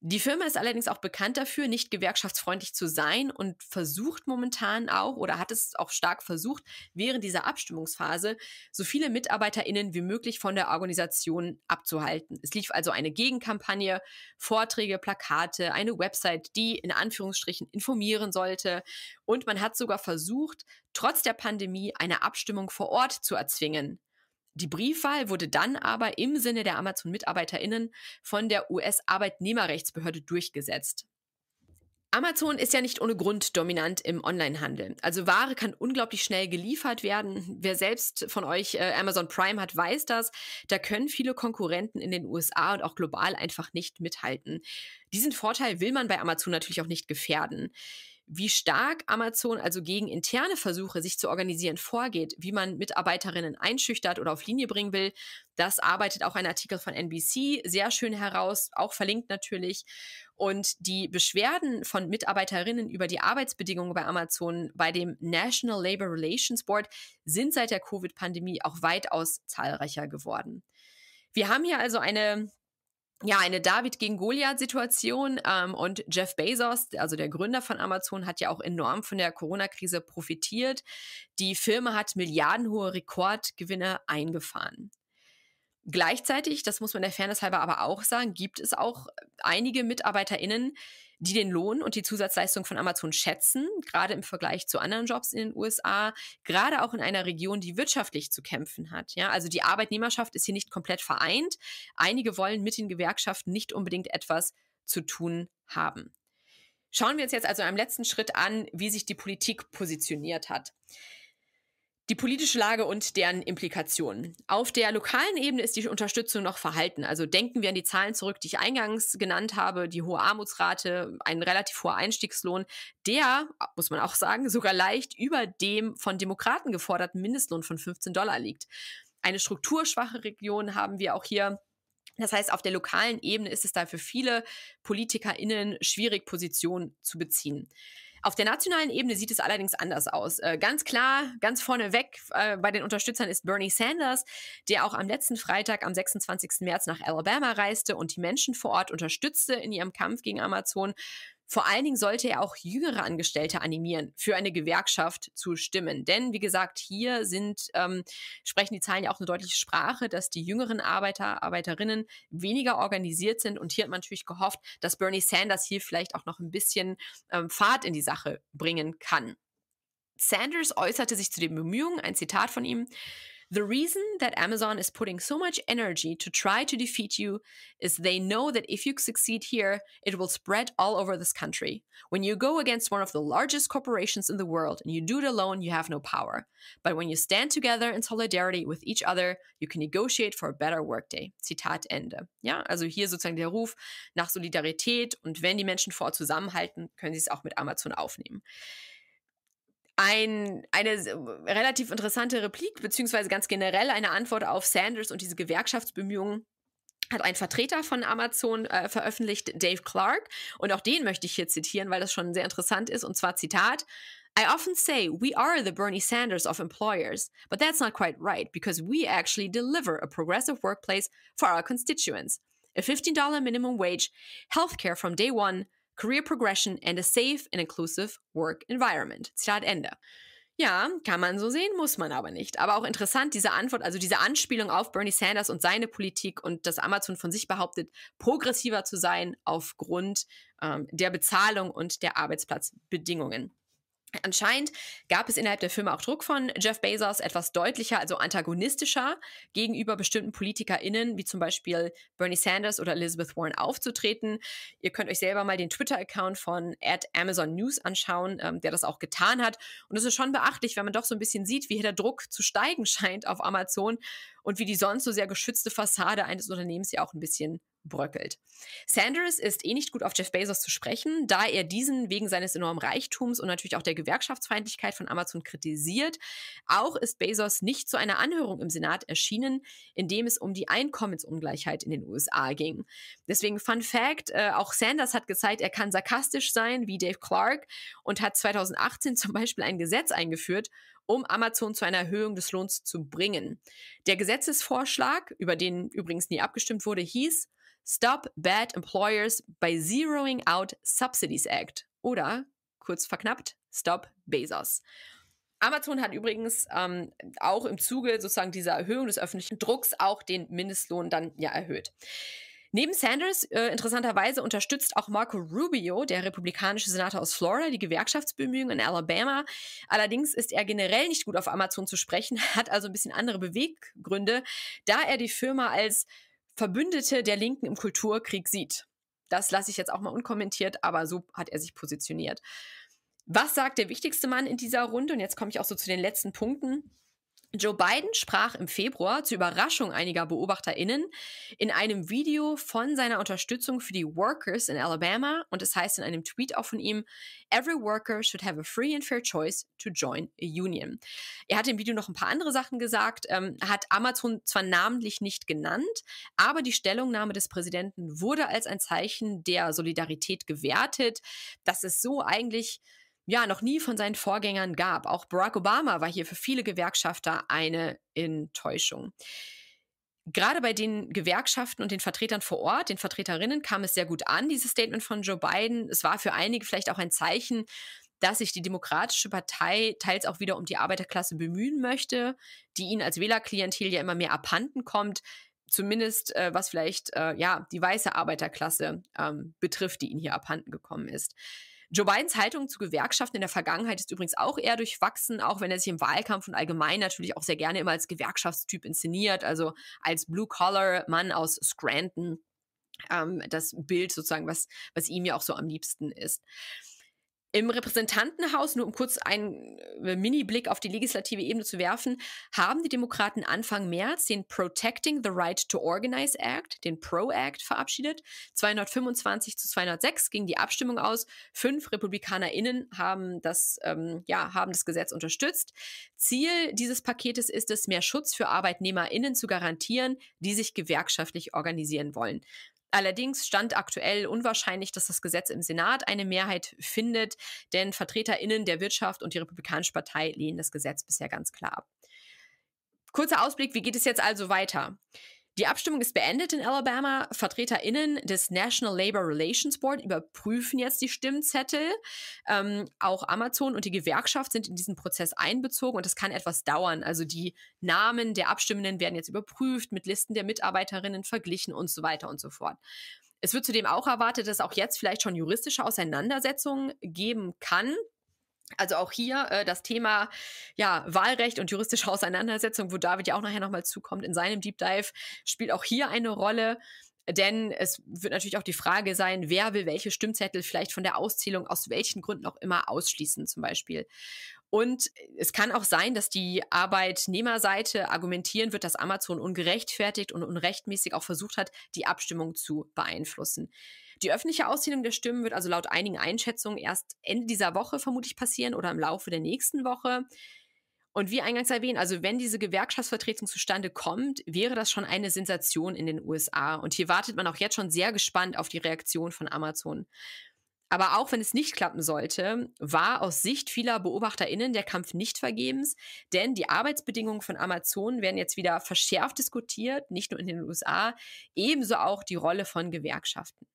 Die Firma ist allerdings auch bekannt dafür, nicht gewerkschaftsfreundlich zu sein und versucht momentan auch oder hat es auch stark versucht, während dieser Abstimmungsphase so viele Mitarbeiterinnen wie möglich von der Organisation abzuhalten. Es lief also eine Gegenkampagne, Vorträge, Plakate, eine Website, die in Anführungsstrichen informieren sollte. Und man hat sogar versucht, trotz der Pandemie eine Abstimmung vor Ort zu erzwingen. Die Briefwahl wurde dann aber im Sinne der Amazon-MitarbeiterInnen von der US-Arbeitnehmerrechtsbehörde durchgesetzt. Amazon ist ja nicht ohne Grund dominant im Onlinehandel. Also Ware kann unglaublich schnell geliefert werden. Wer selbst von euch äh, Amazon Prime hat, weiß das. Da können viele Konkurrenten in den USA und auch global einfach nicht mithalten. Diesen Vorteil will man bei Amazon natürlich auch nicht gefährden wie stark Amazon also gegen interne Versuche, sich zu organisieren, vorgeht, wie man Mitarbeiterinnen einschüchtert oder auf Linie bringen will. Das arbeitet auch ein Artikel von NBC sehr schön heraus, auch verlinkt natürlich. Und die Beschwerden von Mitarbeiterinnen über die Arbeitsbedingungen bei Amazon bei dem National Labor Relations Board sind seit der Covid-Pandemie auch weitaus zahlreicher geworden. Wir haben hier also eine ja, eine David gegen Goliath-Situation. Ähm, und Jeff Bezos, also der Gründer von Amazon, hat ja auch enorm von der Corona-Krise profitiert. Die Firma hat milliardenhohe Rekordgewinne eingefahren. Gleichzeitig, das muss man der Fairness halber aber auch sagen, gibt es auch einige MitarbeiterInnen, die den Lohn und die Zusatzleistung von Amazon schätzen, gerade im Vergleich zu anderen Jobs in den USA, gerade auch in einer Region, die wirtschaftlich zu kämpfen hat. Ja, also die Arbeitnehmerschaft ist hier nicht komplett vereint. Einige wollen mit den Gewerkschaften nicht unbedingt etwas zu tun haben. Schauen wir uns jetzt also im letzten Schritt an, wie sich die Politik positioniert hat. Die politische Lage und deren Implikationen. Auf der lokalen Ebene ist die Unterstützung noch verhalten. Also denken wir an die Zahlen zurück, die ich eingangs genannt habe, die hohe Armutsrate, ein relativ hoher Einstiegslohn, der, muss man auch sagen, sogar leicht über dem von Demokraten geforderten Mindestlohn von 15 Dollar liegt. Eine strukturschwache Region haben wir auch hier. Das heißt, auf der lokalen Ebene ist es da für viele PolitikerInnen schwierig, Positionen zu beziehen. Auf der nationalen Ebene sieht es allerdings anders aus. Äh, ganz klar, ganz vorneweg äh, bei den Unterstützern ist Bernie Sanders, der auch am letzten Freitag, am 26. März nach Alabama reiste und die Menschen vor Ort unterstützte in ihrem Kampf gegen Amazon. Vor allen Dingen sollte er auch jüngere Angestellte animieren, für eine Gewerkschaft zu stimmen. Denn wie gesagt, hier sind, ähm, sprechen die Zahlen ja auch eine deutliche Sprache, dass die jüngeren Arbeiter, Arbeiterinnen weniger organisiert sind. Und hier hat man natürlich gehofft, dass Bernie Sanders hier vielleicht auch noch ein bisschen ähm, Fahrt in die Sache bringen kann. Sanders äußerte sich zu den Bemühungen, ein Zitat von ihm. The reason that Amazon is putting so much energy to try to defeat you is they know that if you succeed here, it will spread all over this country. When you go against one of the largest corporations in the world and you do it alone, you have no power. But when you stand together in solidarity with each other, you can negotiate for a better workday. Zitat Ende. Ja, also hier sozusagen der Ruf nach Solidarität und wenn die Menschen vor Ort zusammenhalten, können sie es auch mit Amazon aufnehmen. ein, eine äh, relativ interessante Replik, beziehungsweise ganz generell eine Antwort auf Sanders und diese Gewerkschaftsbemühungen hat ein Vertreter von Amazon äh, veröffentlicht, Dave Clark. Und auch den möchte ich hier zitieren, weil das schon sehr interessant ist. Und zwar Zitat. I often say we are the Bernie Sanders of employers, but that's not quite right because we actually deliver a progressive workplace for our constituents. A $15 minimum wage, healthcare from day one, career progression and a safe and inclusive work environment. Zitat Ende. Ja, kann man so sehen, muss man aber nicht. Aber auch interessant, diese Antwort, also diese Anspielung auf Bernie Sanders und seine Politik und dass Amazon von sich behauptet, progressiver zu sein aufgrund ähm, der Bezahlung und der Arbeitsplatzbedingungen. Anscheinend gab es innerhalb der Firma auch Druck von Jeff Bezos, etwas deutlicher, also antagonistischer gegenüber bestimmten PolitikerInnen, wie zum Beispiel Bernie Sanders oder Elizabeth Warren, aufzutreten. Ihr könnt euch selber mal den Twitter-Account von at Amazon News anschauen, ähm, der das auch getan hat. Und es ist schon beachtlich, wenn man doch so ein bisschen sieht, wie hier der Druck zu steigen scheint auf Amazon und wie die sonst so sehr geschützte Fassade eines Unternehmens ja auch ein bisschen bröckelt. Sanders ist eh nicht gut auf Jeff Bezos zu sprechen, da er diesen wegen seines enormen Reichtums und natürlich auch der Gewerkschaftsfeindlichkeit von Amazon kritisiert. Auch ist Bezos nicht zu einer Anhörung im Senat erschienen, in dem es um die Einkommensungleichheit in den USA ging. Deswegen Fun Fact, äh, auch Sanders hat gezeigt, er kann sarkastisch sein wie Dave Clark und hat 2018 zum Beispiel ein Gesetz eingeführt, um Amazon zu einer Erhöhung des Lohns zu bringen. Der Gesetzesvorschlag, über den übrigens nie abgestimmt wurde, hieß Stop Bad Employers by Zeroing Out Subsidies Act oder kurz verknappt Stop Bezos. Amazon hat übrigens ähm, auch im Zuge sozusagen dieser Erhöhung des öffentlichen Drucks auch den Mindestlohn dann ja erhöht. Neben Sanders äh, interessanterweise unterstützt auch Marco Rubio, der republikanische Senator aus Florida, die Gewerkschaftsbemühungen in Alabama. Allerdings ist er generell nicht gut auf Amazon zu sprechen, hat also ein bisschen andere Beweggründe, da er die Firma als Verbündete der Linken im Kulturkrieg sieht. Das lasse ich jetzt auch mal unkommentiert, aber so hat er sich positioniert. Was sagt der wichtigste Mann in dieser Runde? Und jetzt komme ich auch so zu den letzten Punkten. Joe Biden sprach im Februar zur Überraschung einiger Beobachterinnen in einem Video von seiner Unterstützung für die Workers in Alabama und es heißt in einem Tweet auch von ihm, Every worker should have a free and fair choice to join a union. Er hat im Video noch ein paar andere Sachen gesagt, ähm, hat Amazon zwar namentlich nicht genannt, aber die Stellungnahme des Präsidenten wurde als ein Zeichen der Solidarität gewertet, dass es so eigentlich ja noch nie von seinen Vorgängern gab. Auch Barack Obama war hier für viele Gewerkschafter eine Enttäuschung. Gerade bei den Gewerkschaften und den Vertretern vor Ort, den Vertreterinnen, kam es sehr gut an, dieses Statement von Joe Biden. Es war für einige vielleicht auch ein Zeichen, dass sich die Demokratische Partei teils auch wieder um die Arbeiterklasse bemühen möchte, die ihnen als Wählerklientel ja immer mehr abhanden kommt, zumindest äh, was vielleicht äh, ja die weiße Arbeiterklasse ähm, betrifft, die ihnen hier abhanden gekommen ist. Joe Bidens Haltung zu Gewerkschaften in der Vergangenheit ist übrigens auch eher durchwachsen, auch wenn er sich im Wahlkampf und allgemein natürlich auch sehr gerne immer als Gewerkschaftstyp inszeniert, also als Blue-Collar-Mann aus Scranton. Ähm, das Bild sozusagen, was, was ihm ja auch so am liebsten ist. Im Repräsentantenhaus, nur um kurz einen äh, Mini-Blick auf die legislative Ebene zu werfen, haben die Demokraten Anfang März den Protecting the Right to Organize Act, den PRO Act, verabschiedet. 225 zu 206 ging die Abstimmung aus. Fünf RepublikanerInnen haben das, ähm, ja, haben das Gesetz unterstützt. Ziel dieses Paketes ist es, mehr Schutz für ArbeitnehmerInnen zu garantieren, die sich gewerkschaftlich organisieren wollen. Allerdings stand aktuell unwahrscheinlich, dass das Gesetz im Senat eine Mehrheit findet, denn VertreterInnen der Wirtschaft und die Republikanische Partei lehnen das Gesetz bisher ganz klar ab. Kurzer Ausblick, wie geht es jetzt also weiter? Die Abstimmung ist beendet in Alabama. VertreterInnen des National Labor Relations Board überprüfen jetzt die Stimmzettel. Ähm, auch Amazon und die Gewerkschaft sind in diesen Prozess einbezogen und das kann etwas dauern. Also die Namen der Abstimmenden werden jetzt überprüft, mit Listen der Mitarbeiterinnen verglichen und so weiter und so fort. Es wird zudem auch erwartet, dass auch jetzt vielleicht schon juristische Auseinandersetzungen geben kann. Also auch hier äh, das Thema ja, Wahlrecht und juristische Auseinandersetzung, wo David ja auch nachher nochmal zukommt in seinem Deep Dive, spielt auch hier eine Rolle. Denn es wird natürlich auch die Frage sein, wer will welche Stimmzettel vielleicht von der Auszählung aus welchen Gründen auch immer ausschließen zum Beispiel. Und es kann auch sein, dass die Arbeitnehmerseite argumentieren wird, dass Amazon ungerechtfertigt und unrechtmäßig auch versucht hat, die Abstimmung zu beeinflussen. Die öffentliche Auszählung der Stimmen wird also laut einigen Einschätzungen erst Ende dieser Woche vermutlich passieren oder im Laufe der nächsten Woche. Und wie eingangs erwähnt, also wenn diese Gewerkschaftsvertretung zustande kommt, wäre das schon eine Sensation in den USA. Und hier wartet man auch jetzt schon sehr gespannt auf die Reaktion von Amazon. Aber auch wenn es nicht klappen sollte, war aus Sicht vieler BeobachterInnen der Kampf nicht vergebens, denn die Arbeitsbedingungen von Amazon werden jetzt wieder verschärft diskutiert, nicht nur in den USA, ebenso auch die Rolle von Gewerkschaften.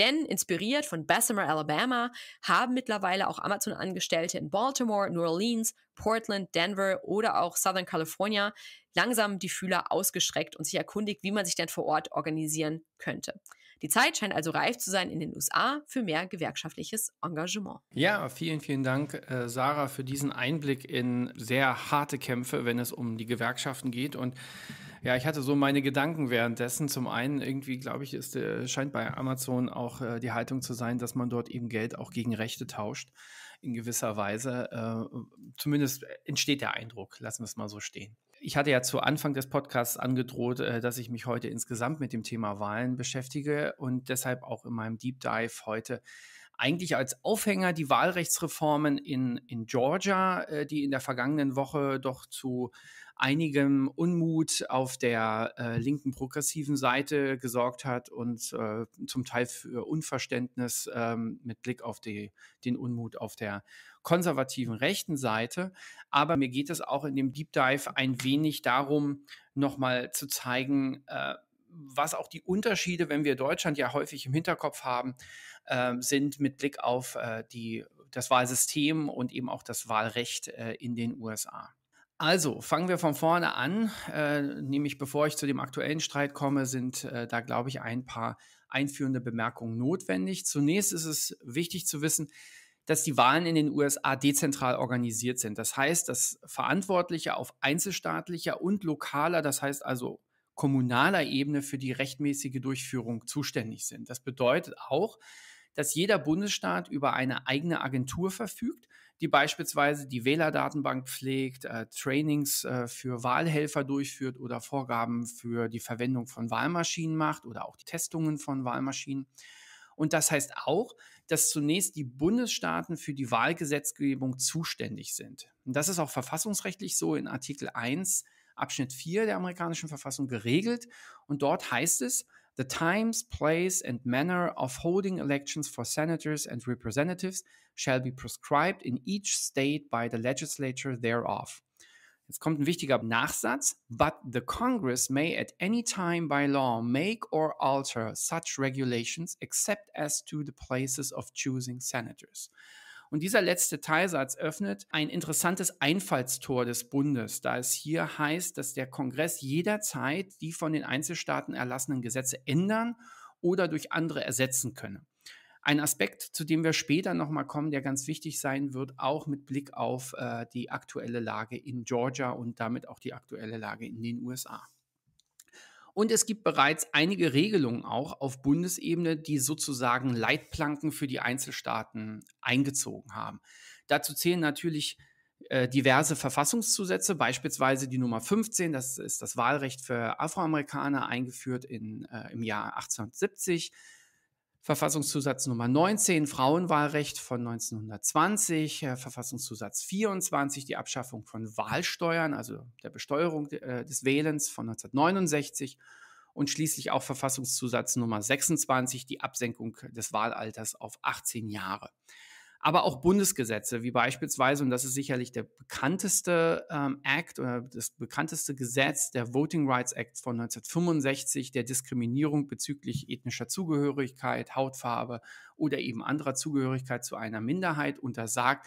Denn inspiriert von Bessemer, Alabama, haben mittlerweile auch Amazon-Angestellte in Baltimore, New Orleans, Portland, Denver oder auch Southern California langsam die Fühler ausgestreckt und sich erkundigt, wie man sich denn vor Ort organisieren könnte. Die Zeit scheint also reif zu sein in den USA für mehr gewerkschaftliches Engagement. Ja, vielen, vielen Dank, äh, Sarah, für diesen Einblick in sehr harte Kämpfe, wenn es um die Gewerkschaften geht. Und ja, ich hatte so meine Gedanken währenddessen. Zum einen irgendwie, glaube ich, ist, äh, scheint bei Amazon auch äh, die Haltung zu sein, dass man dort eben Geld auch gegen Rechte tauscht. In gewisser Weise. Äh, zumindest entsteht der Eindruck. Lassen wir es mal so stehen. Ich hatte ja zu Anfang des Podcasts angedroht, äh, dass ich mich heute insgesamt mit dem Thema Wahlen beschäftige und deshalb auch in meinem Deep Dive heute eigentlich als Aufhänger die Wahlrechtsreformen in, in Georgia, äh, die in der vergangenen Woche doch zu einigem Unmut auf der äh, linken progressiven Seite gesorgt hat und äh, zum Teil für Unverständnis ähm, mit Blick auf die, den Unmut auf der konservativen rechten Seite. Aber mir geht es auch in dem Deep Dive ein wenig darum, nochmal zu zeigen, äh, was auch die Unterschiede, wenn wir Deutschland ja häufig im Hinterkopf haben, äh, sind mit Blick auf äh, die, das Wahlsystem und eben auch das Wahlrecht äh, in den USA. Also fangen wir von vorne an. Äh, nämlich bevor ich zu dem aktuellen Streit komme, sind äh, da, glaube ich, ein paar einführende Bemerkungen notwendig. Zunächst ist es wichtig zu wissen, dass die Wahlen in den USA dezentral organisiert sind. Das heißt, dass Verantwortliche auf einzelstaatlicher und lokaler, das heißt also kommunaler Ebene für die rechtmäßige Durchführung zuständig sind. Das bedeutet auch, dass jeder Bundesstaat über eine eigene Agentur verfügt, die beispielsweise die Wählerdatenbank pflegt, äh, Trainings äh, für Wahlhelfer durchführt oder Vorgaben für die Verwendung von Wahlmaschinen macht oder auch die Testungen von Wahlmaschinen. Und das heißt auch, dass zunächst die Bundesstaaten für die Wahlgesetzgebung zuständig sind. Und das ist auch verfassungsrechtlich so in Artikel 1 Abschnitt 4 der amerikanischen Verfassung geregelt. Und dort heißt es, the times, place, and manner of holding elections for senators and representatives shall be prescribed in each state by the legislature thereof. Jetzt kommt ein wichtiger Nachsatz. But the Congress may at any time by law make or alter such regulations except as to the places of choosing senators. Und dieser letzte Teilsatz öffnet ein interessantes Einfallstor des Bundes, da es hier heißt, dass der Kongress jederzeit die von den Einzelstaaten erlassenen Gesetze ändern oder durch andere ersetzen könne. Ein Aspekt, zu dem wir später nochmal kommen, der ganz wichtig sein wird, auch mit Blick auf äh, die aktuelle Lage in Georgia und damit auch die aktuelle Lage in den USA. Und es gibt bereits einige Regelungen auch auf Bundesebene, die sozusagen Leitplanken für die Einzelstaaten eingezogen haben. Dazu zählen natürlich äh, diverse Verfassungszusätze, beispielsweise die Nummer 15, das ist das Wahlrecht für Afroamerikaner eingeführt in, äh, im Jahr 1870 Verfassungszusatz Nummer 19, Frauenwahlrecht von 1920, äh, Verfassungszusatz 24, die Abschaffung von Wahlsteuern, also der Besteuerung äh, des Wählens von 1969 und schließlich auch Verfassungszusatz Nummer 26, die Absenkung des Wahlalters auf 18 Jahre aber auch Bundesgesetze, wie beispielsweise, und das ist sicherlich der bekannteste ähm, Act oder das bekannteste Gesetz, der Voting Rights Act von 1965, der Diskriminierung bezüglich ethnischer Zugehörigkeit, Hautfarbe oder eben anderer Zugehörigkeit zu einer Minderheit untersagt,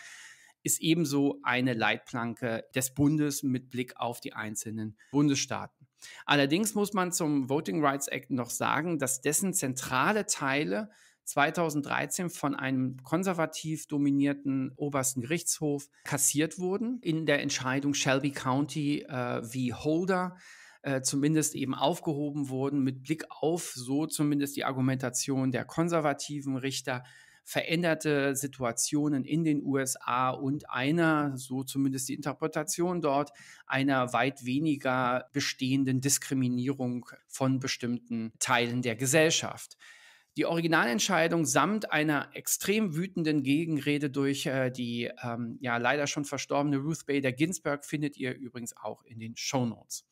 ist ebenso eine Leitplanke des Bundes mit Blick auf die einzelnen Bundesstaaten. Allerdings muss man zum Voting Rights Act noch sagen, dass dessen zentrale Teile 2013 von einem konservativ dominierten obersten Gerichtshof kassiert wurden. In der Entscheidung Shelby County äh, wie Holder äh, zumindest eben aufgehoben wurden mit Blick auf, so zumindest die Argumentation der konservativen Richter, veränderte Situationen in den USA und einer, so zumindest die Interpretation dort, einer weit weniger bestehenden Diskriminierung von bestimmten Teilen der Gesellschaft. Die Originalentscheidung samt einer extrem wütenden Gegenrede durch äh, die ähm, ja leider schon verstorbene Ruth Bader Ginsburg findet ihr übrigens auch in den Show Notes.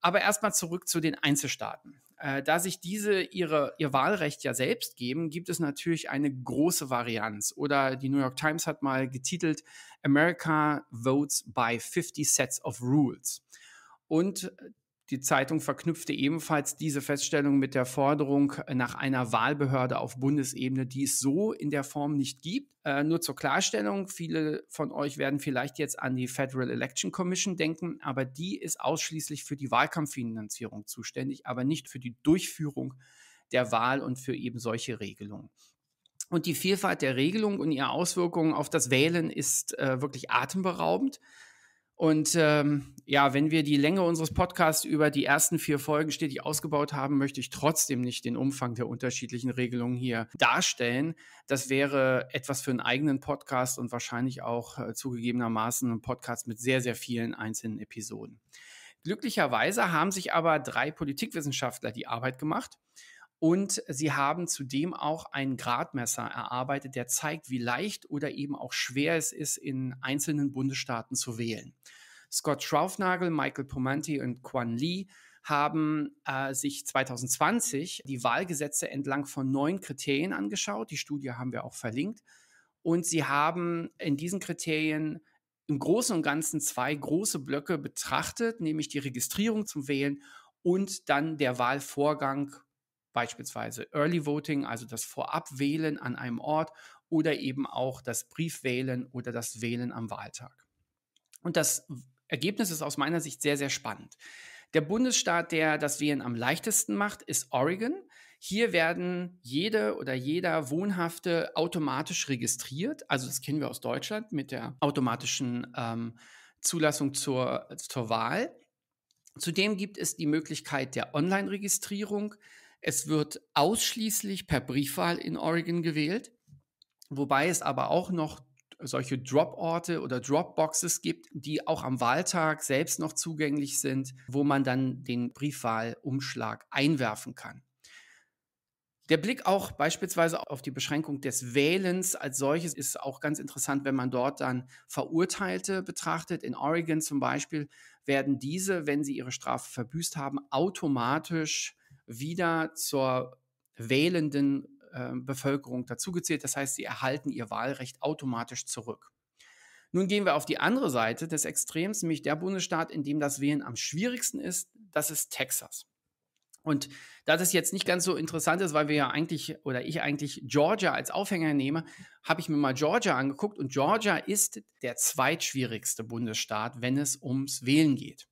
Aber erstmal zurück zu den Einzelstaaten. Äh, da sich diese ihre, ihr Wahlrecht ja selbst geben, gibt es natürlich eine große Varianz. Oder die New York Times hat mal getitelt America Votes by 50 Sets of Rules. Und die Zeitung verknüpfte ebenfalls diese Feststellung mit der Forderung nach einer Wahlbehörde auf Bundesebene, die es so in der Form nicht gibt. Äh, nur zur Klarstellung, viele von euch werden vielleicht jetzt an die Federal Election Commission denken, aber die ist ausschließlich für die Wahlkampffinanzierung zuständig, aber nicht für die Durchführung der Wahl und für eben solche Regelungen. Und die Vielfalt der Regelungen und ihre Auswirkungen auf das Wählen ist äh, wirklich atemberaubend. Und ähm, ja, wenn wir die Länge unseres Podcasts über die ersten vier Folgen stetig ausgebaut haben, möchte ich trotzdem nicht den Umfang der unterschiedlichen Regelungen hier darstellen. Das wäre etwas für einen eigenen Podcast und wahrscheinlich auch äh, zugegebenermaßen ein Podcast mit sehr, sehr vielen einzelnen Episoden. Glücklicherweise haben sich aber drei Politikwissenschaftler die Arbeit gemacht und sie haben zudem auch ein Gradmesser erarbeitet, der zeigt, wie leicht oder eben auch schwer es ist, in einzelnen Bundesstaaten zu wählen. Scott Schraufnagel, Michael Pomanti und Quan Lee haben äh, sich 2020 die Wahlgesetze entlang von neun Kriterien angeschaut. Die Studie haben wir auch verlinkt. Und sie haben in diesen Kriterien im Großen und Ganzen zwei große Blöcke betrachtet, nämlich die Registrierung zum Wählen und dann der Wahlvorgang beispielsweise Early Voting, also das Vorabwählen an einem Ort oder eben auch das Briefwählen oder das Wählen am Wahltag. Und das Ergebnis ist aus meiner Sicht sehr, sehr spannend. Der Bundesstaat, der das Wählen am leichtesten macht, ist Oregon. Hier werden jede oder jeder Wohnhafte automatisch registriert. Also das kennen wir aus Deutschland mit der automatischen ähm, Zulassung zur, zur Wahl. Zudem gibt es die Möglichkeit der Online-Registrierung. Es wird ausschließlich per Briefwahl in Oregon gewählt, wobei es aber auch noch solche Drop-Orte oder Dropboxes gibt, die auch am Wahltag selbst noch zugänglich sind, wo man dann den Briefwahlumschlag einwerfen kann. Der Blick auch beispielsweise auf die Beschränkung des Wählens als solches ist auch ganz interessant, wenn man dort dann Verurteilte betrachtet. In Oregon zum Beispiel werden diese, wenn sie ihre Strafe verbüßt haben, automatisch wieder zur wählenden äh, Bevölkerung dazugezählt. Das heißt, sie erhalten ihr Wahlrecht automatisch zurück. Nun gehen wir auf die andere Seite des Extrems, nämlich der Bundesstaat, in dem das Wählen am schwierigsten ist, das ist Texas. Und da das jetzt nicht ganz so interessant ist, weil wir ja eigentlich oder ich eigentlich Georgia als Aufhänger nehme, habe ich mir mal Georgia angeguckt und Georgia ist der zweitschwierigste Bundesstaat, wenn es ums Wählen geht.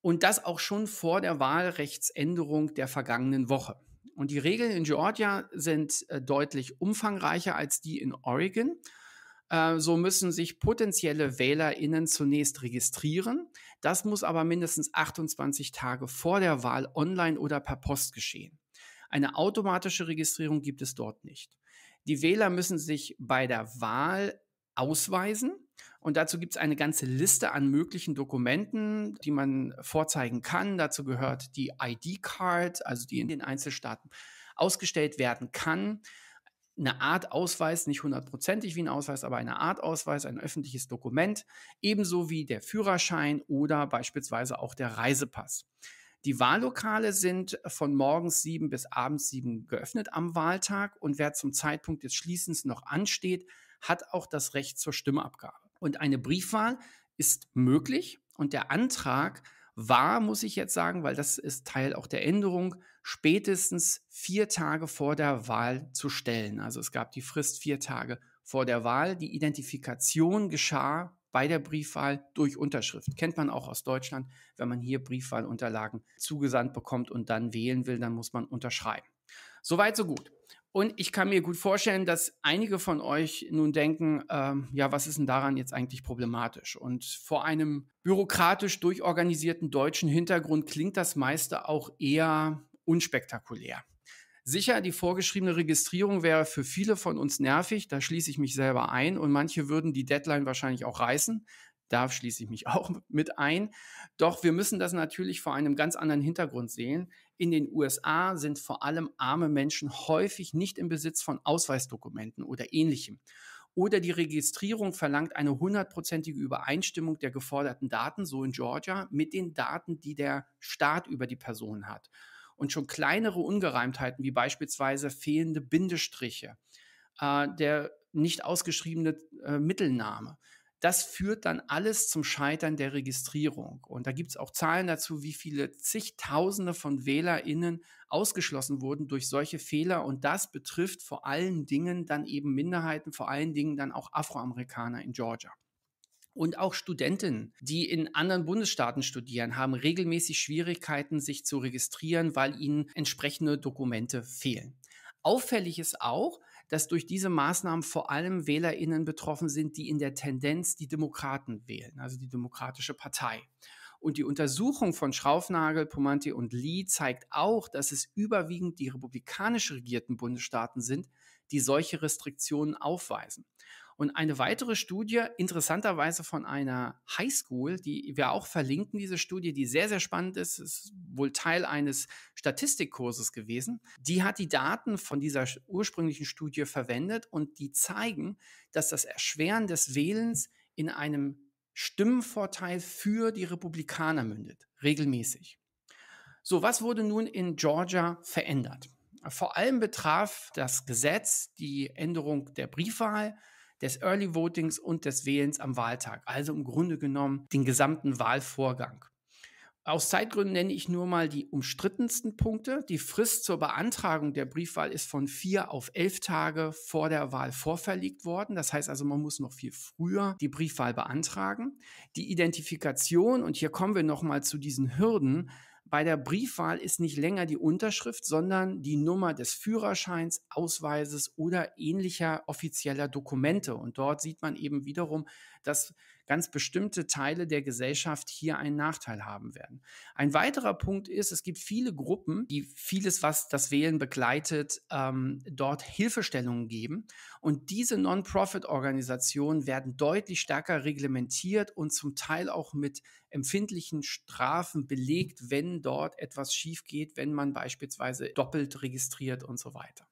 Und das auch schon vor der Wahlrechtsänderung der vergangenen Woche. Und die Regeln in Georgia sind äh, deutlich umfangreicher als die in Oregon. Äh, so müssen sich potenzielle WählerInnen zunächst registrieren. Das muss aber mindestens 28 Tage vor der Wahl online oder per Post geschehen. Eine automatische Registrierung gibt es dort nicht. Die Wähler müssen sich bei der Wahl ausweisen und dazu gibt es eine ganze Liste an möglichen Dokumenten, die man vorzeigen kann. Dazu gehört die ID-Card, also die in den Einzelstaaten ausgestellt werden kann. Eine Art Ausweis, nicht hundertprozentig wie ein Ausweis, aber eine Art Ausweis, ein öffentliches Dokument, ebenso wie der Führerschein oder beispielsweise auch der Reisepass. Die Wahllokale sind von morgens sieben bis abends sieben geöffnet am Wahltag und wer zum Zeitpunkt des Schließens noch ansteht, hat auch das Recht zur Stimmabgabe. Und eine Briefwahl ist möglich und der Antrag war, muss ich jetzt sagen, weil das ist Teil auch der Änderung, spätestens vier Tage vor der Wahl zu stellen. Also es gab die Frist vier Tage vor der Wahl. Die Identifikation geschah bei der Briefwahl durch Unterschrift. Kennt man auch aus Deutschland, wenn man hier Briefwahlunterlagen zugesandt bekommt und dann wählen will, dann muss man unterschreiben. Soweit, so gut. Und ich kann mir gut vorstellen, dass einige von euch nun denken, ähm, ja, was ist denn daran jetzt eigentlich problematisch? Und vor einem bürokratisch durchorganisierten deutschen Hintergrund klingt das meiste auch eher unspektakulär. Sicher, die vorgeschriebene Registrierung wäre für viele von uns nervig, da schließe ich mich selber ein und manche würden die Deadline wahrscheinlich auch reißen. Da schließe ich mich auch mit ein. Doch wir müssen das natürlich vor einem ganz anderen Hintergrund sehen. In den USA sind vor allem arme Menschen häufig nicht im Besitz von Ausweisdokumenten oder ähnlichem. Oder die Registrierung verlangt eine hundertprozentige Übereinstimmung der geforderten Daten, so in Georgia, mit den Daten, die der Staat über die Person hat. Und schon kleinere Ungereimtheiten, wie beispielsweise fehlende Bindestriche, äh, der nicht ausgeschriebene äh, Mittelname, das führt dann alles zum Scheitern der Registrierung. Und da gibt es auch Zahlen dazu, wie viele zigtausende von WählerInnen ausgeschlossen wurden durch solche Fehler. Und das betrifft vor allen Dingen dann eben Minderheiten, vor allen Dingen dann auch Afroamerikaner in Georgia. Und auch Studentinnen, die in anderen Bundesstaaten studieren, haben regelmäßig Schwierigkeiten, sich zu registrieren, weil ihnen entsprechende Dokumente fehlen. Auffällig ist auch, dass durch diese Maßnahmen vor allem WählerInnen betroffen sind, die in der Tendenz die Demokraten wählen, also die Demokratische Partei. Und die Untersuchung von Schraufnagel, Pomanti und Lee zeigt auch, dass es überwiegend die republikanisch regierten Bundesstaaten sind, die solche Restriktionen aufweisen. Und eine weitere Studie, interessanterweise von einer Highschool, die wir auch verlinken, diese Studie, die sehr, sehr spannend ist, ist wohl Teil eines Statistikkurses gewesen. Die hat die Daten von dieser ursprünglichen Studie verwendet und die zeigen, dass das Erschweren des Wählens in einem Stimmenvorteil für die Republikaner mündet, regelmäßig. So, was wurde nun in Georgia verändert? Vor allem betraf das Gesetz die Änderung der Briefwahl, des Early Votings und des Wählens am Wahltag, also im Grunde genommen den gesamten Wahlvorgang. Aus Zeitgründen nenne ich nur mal die umstrittensten Punkte. Die Frist zur Beantragung der Briefwahl ist von vier auf elf Tage vor der Wahl vorverlegt worden. Das heißt also, man muss noch viel früher die Briefwahl beantragen. Die Identifikation, und hier kommen wir nochmal zu diesen Hürden, bei der Briefwahl ist nicht länger die Unterschrift, sondern die Nummer des Führerscheins, Ausweises oder ähnlicher offizieller Dokumente. Und dort sieht man eben wiederum, dass ganz bestimmte Teile der Gesellschaft hier einen Nachteil haben werden. Ein weiterer Punkt ist, es gibt viele Gruppen, die vieles, was das Wählen begleitet, ähm, dort Hilfestellungen geben. Und diese Non-Profit-Organisationen werden deutlich stärker reglementiert und zum Teil auch mit empfindlichen Strafen belegt, wenn dort etwas schief geht, wenn man beispielsweise doppelt registriert und so weiter.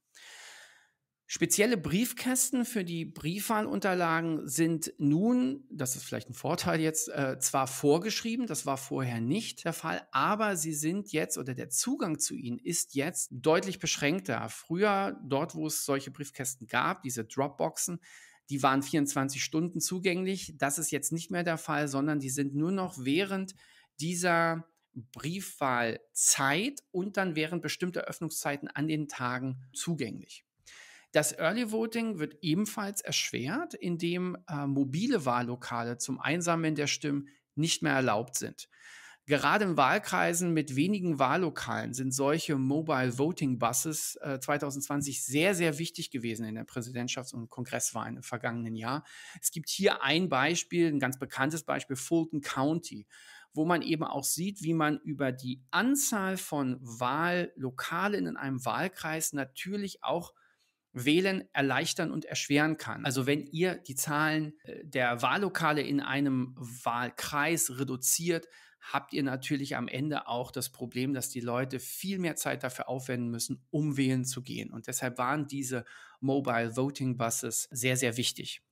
Spezielle Briefkästen für die Briefwahlunterlagen sind nun, das ist vielleicht ein Vorteil jetzt, äh, zwar vorgeschrieben, das war vorher nicht der Fall, aber sie sind jetzt oder der Zugang zu ihnen ist jetzt deutlich beschränkter. Früher, dort wo es solche Briefkästen gab, diese Dropboxen, die waren 24 Stunden zugänglich. Das ist jetzt nicht mehr der Fall, sondern die sind nur noch während dieser Briefwahlzeit und dann während bestimmter Öffnungszeiten an den Tagen zugänglich. Das Early Voting wird ebenfalls erschwert, indem äh, mobile Wahllokale zum Einsammeln der Stimmen nicht mehr erlaubt sind. Gerade in Wahlkreisen mit wenigen Wahllokalen sind solche Mobile Voting Buses äh, 2020 sehr, sehr wichtig gewesen in der Präsidentschafts- und Kongresswahlen im vergangenen Jahr. Es gibt hier ein Beispiel, ein ganz bekanntes Beispiel, Fulton County, wo man eben auch sieht, wie man über die Anzahl von Wahllokalen in einem Wahlkreis natürlich auch Wählen erleichtern und erschweren kann. Also wenn ihr die Zahlen äh, der Wahllokale in einem Wahlkreis reduziert, habt ihr natürlich am Ende auch das Problem, dass die Leute viel mehr Zeit dafür aufwenden müssen, um wählen zu gehen. Und deshalb waren diese Mobile Voting Buses sehr, sehr wichtig.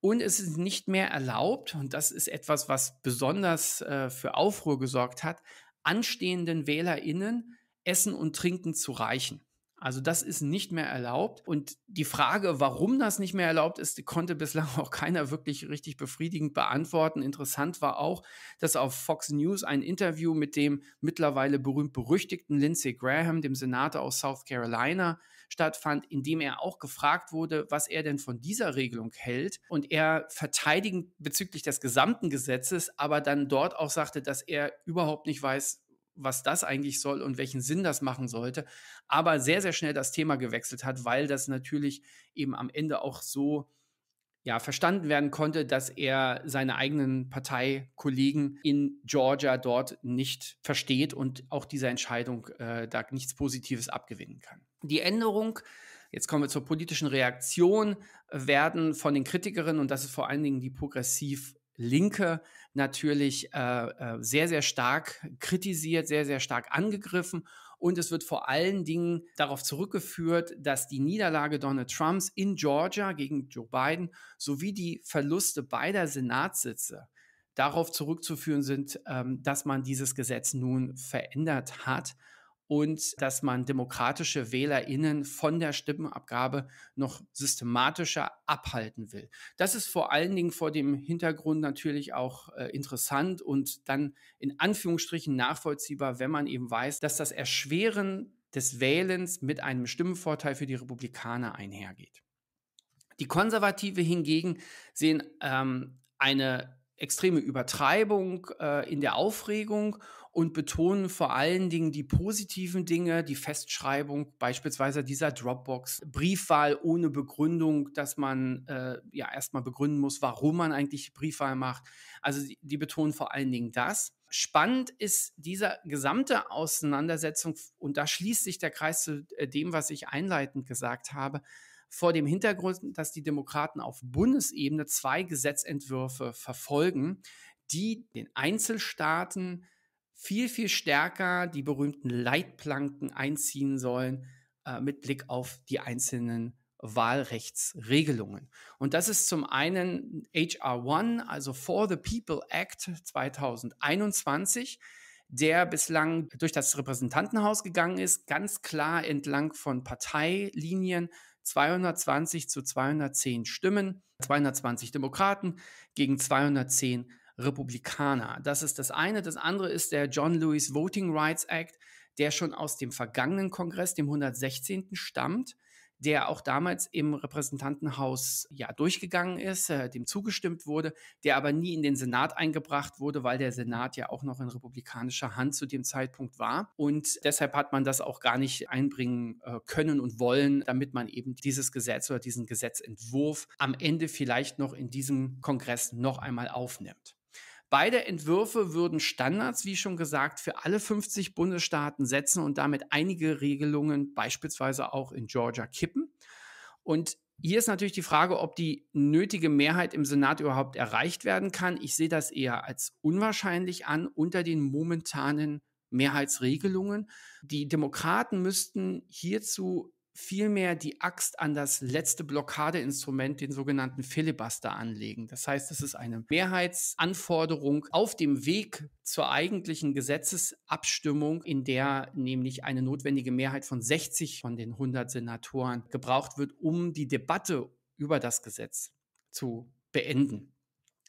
Und es ist nicht mehr erlaubt, und das ist etwas, was besonders äh, für Aufruhr gesorgt hat, anstehenden Wählerinnen Essen und Trinken zu reichen. Also das ist nicht mehr erlaubt. Und die Frage, warum das nicht mehr erlaubt ist, konnte bislang auch keiner wirklich richtig befriedigend beantworten. Interessant war auch, dass auf Fox News ein Interview mit dem mittlerweile berühmt-berüchtigten Lindsey Graham, dem Senator aus South Carolina, stattfand, in dem er auch gefragt wurde, was er denn von dieser Regelung hält. Und er verteidigend bezüglich des gesamten Gesetzes, aber dann dort auch sagte, dass er überhaupt nicht weiß, was das eigentlich soll und welchen Sinn das machen sollte, aber sehr, sehr schnell das Thema gewechselt hat, weil das natürlich eben am Ende auch so ja, verstanden werden konnte, dass er seine eigenen Parteikollegen in Georgia dort nicht versteht und auch dieser Entscheidung äh, da nichts Positives abgewinnen kann. Die Änderung, jetzt kommen wir zur politischen Reaktion, werden von den Kritikerinnen, und das ist vor allen Dingen die progressiv Linke, natürlich äh, äh, sehr, sehr stark kritisiert, sehr, sehr stark angegriffen. Und es wird vor allen Dingen darauf zurückgeführt, dass die Niederlage Donald Trumps in Georgia gegen Joe Biden sowie die Verluste beider Senatssitze darauf zurückzuführen sind, ähm, dass man dieses Gesetz nun verändert hat und dass man demokratische Wählerinnen von der Stimmenabgabe noch systematischer abhalten will. Das ist vor allen Dingen vor dem Hintergrund natürlich auch äh, interessant und dann in Anführungsstrichen nachvollziehbar, wenn man eben weiß, dass das Erschweren des Wählens mit einem Stimmenvorteil für die Republikaner einhergeht. Die Konservative hingegen sehen ähm, eine extreme Übertreibung äh, in der Aufregung und betonen vor allen Dingen die positiven Dinge, die Festschreibung beispielsweise dieser Dropbox, Briefwahl ohne Begründung, dass man äh, ja erstmal begründen muss, warum man eigentlich Briefwahl macht. Also die, die betonen vor allen Dingen das. Spannend ist diese gesamte Auseinandersetzung, und da schließt sich der Kreis zu äh, dem, was ich einleitend gesagt habe, vor dem Hintergrund, dass die Demokraten auf Bundesebene zwei Gesetzentwürfe verfolgen, die den Einzelstaaten viel, viel stärker die berühmten Leitplanken einziehen sollen äh, mit Blick auf die einzelnen Wahlrechtsregelungen. Und das ist zum einen HR1, also For the People Act 2021, der bislang durch das Repräsentantenhaus gegangen ist, ganz klar entlang von Parteilinien 220 zu 210 Stimmen, 220 Demokraten gegen 210 Republikaner. Das ist das eine. Das andere ist der John Lewis Voting Rights Act, der schon aus dem vergangenen Kongress, dem 116. stammt, der auch damals im Repräsentantenhaus ja durchgegangen ist, äh, dem zugestimmt wurde, der aber nie in den Senat eingebracht wurde, weil der Senat ja auch noch in republikanischer Hand zu dem Zeitpunkt war und deshalb hat man das auch gar nicht einbringen äh, können und wollen, damit man eben dieses Gesetz oder diesen Gesetzentwurf am Ende vielleicht noch in diesem Kongress noch einmal aufnimmt. Beide Entwürfe würden Standards, wie schon gesagt, für alle 50 Bundesstaaten setzen und damit einige Regelungen beispielsweise auch in Georgia kippen. Und hier ist natürlich die Frage, ob die nötige Mehrheit im Senat überhaupt erreicht werden kann. Ich sehe das eher als unwahrscheinlich an unter den momentanen Mehrheitsregelungen. Die Demokraten müssten hierzu vielmehr die Axt an das letzte Blockadeinstrument, den sogenannten Filibuster, anlegen. Das heißt, es ist eine Mehrheitsanforderung auf dem Weg zur eigentlichen Gesetzesabstimmung, in der nämlich eine notwendige Mehrheit von 60 von den 100 Senatoren gebraucht wird, um die Debatte über das Gesetz zu beenden.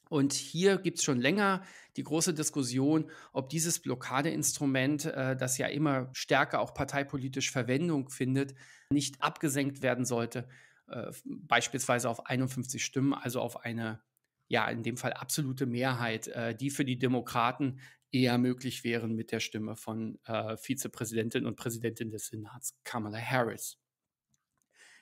Und hier gibt es schon länger die große Diskussion, ob dieses Blockadeinstrument, äh, das ja immer stärker auch parteipolitisch Verwendung findet, nicht abgesenkt werden sollte, äh, beispielsweise auf 51 Stimmen, also auf eine, ja, in dem Fall absolute Mehrheit, äh, die für die Demokraten eher möglich wären mit der Stimme von äh, Vizepräsidentin und Präsidentin des Senats, Kamala Harris.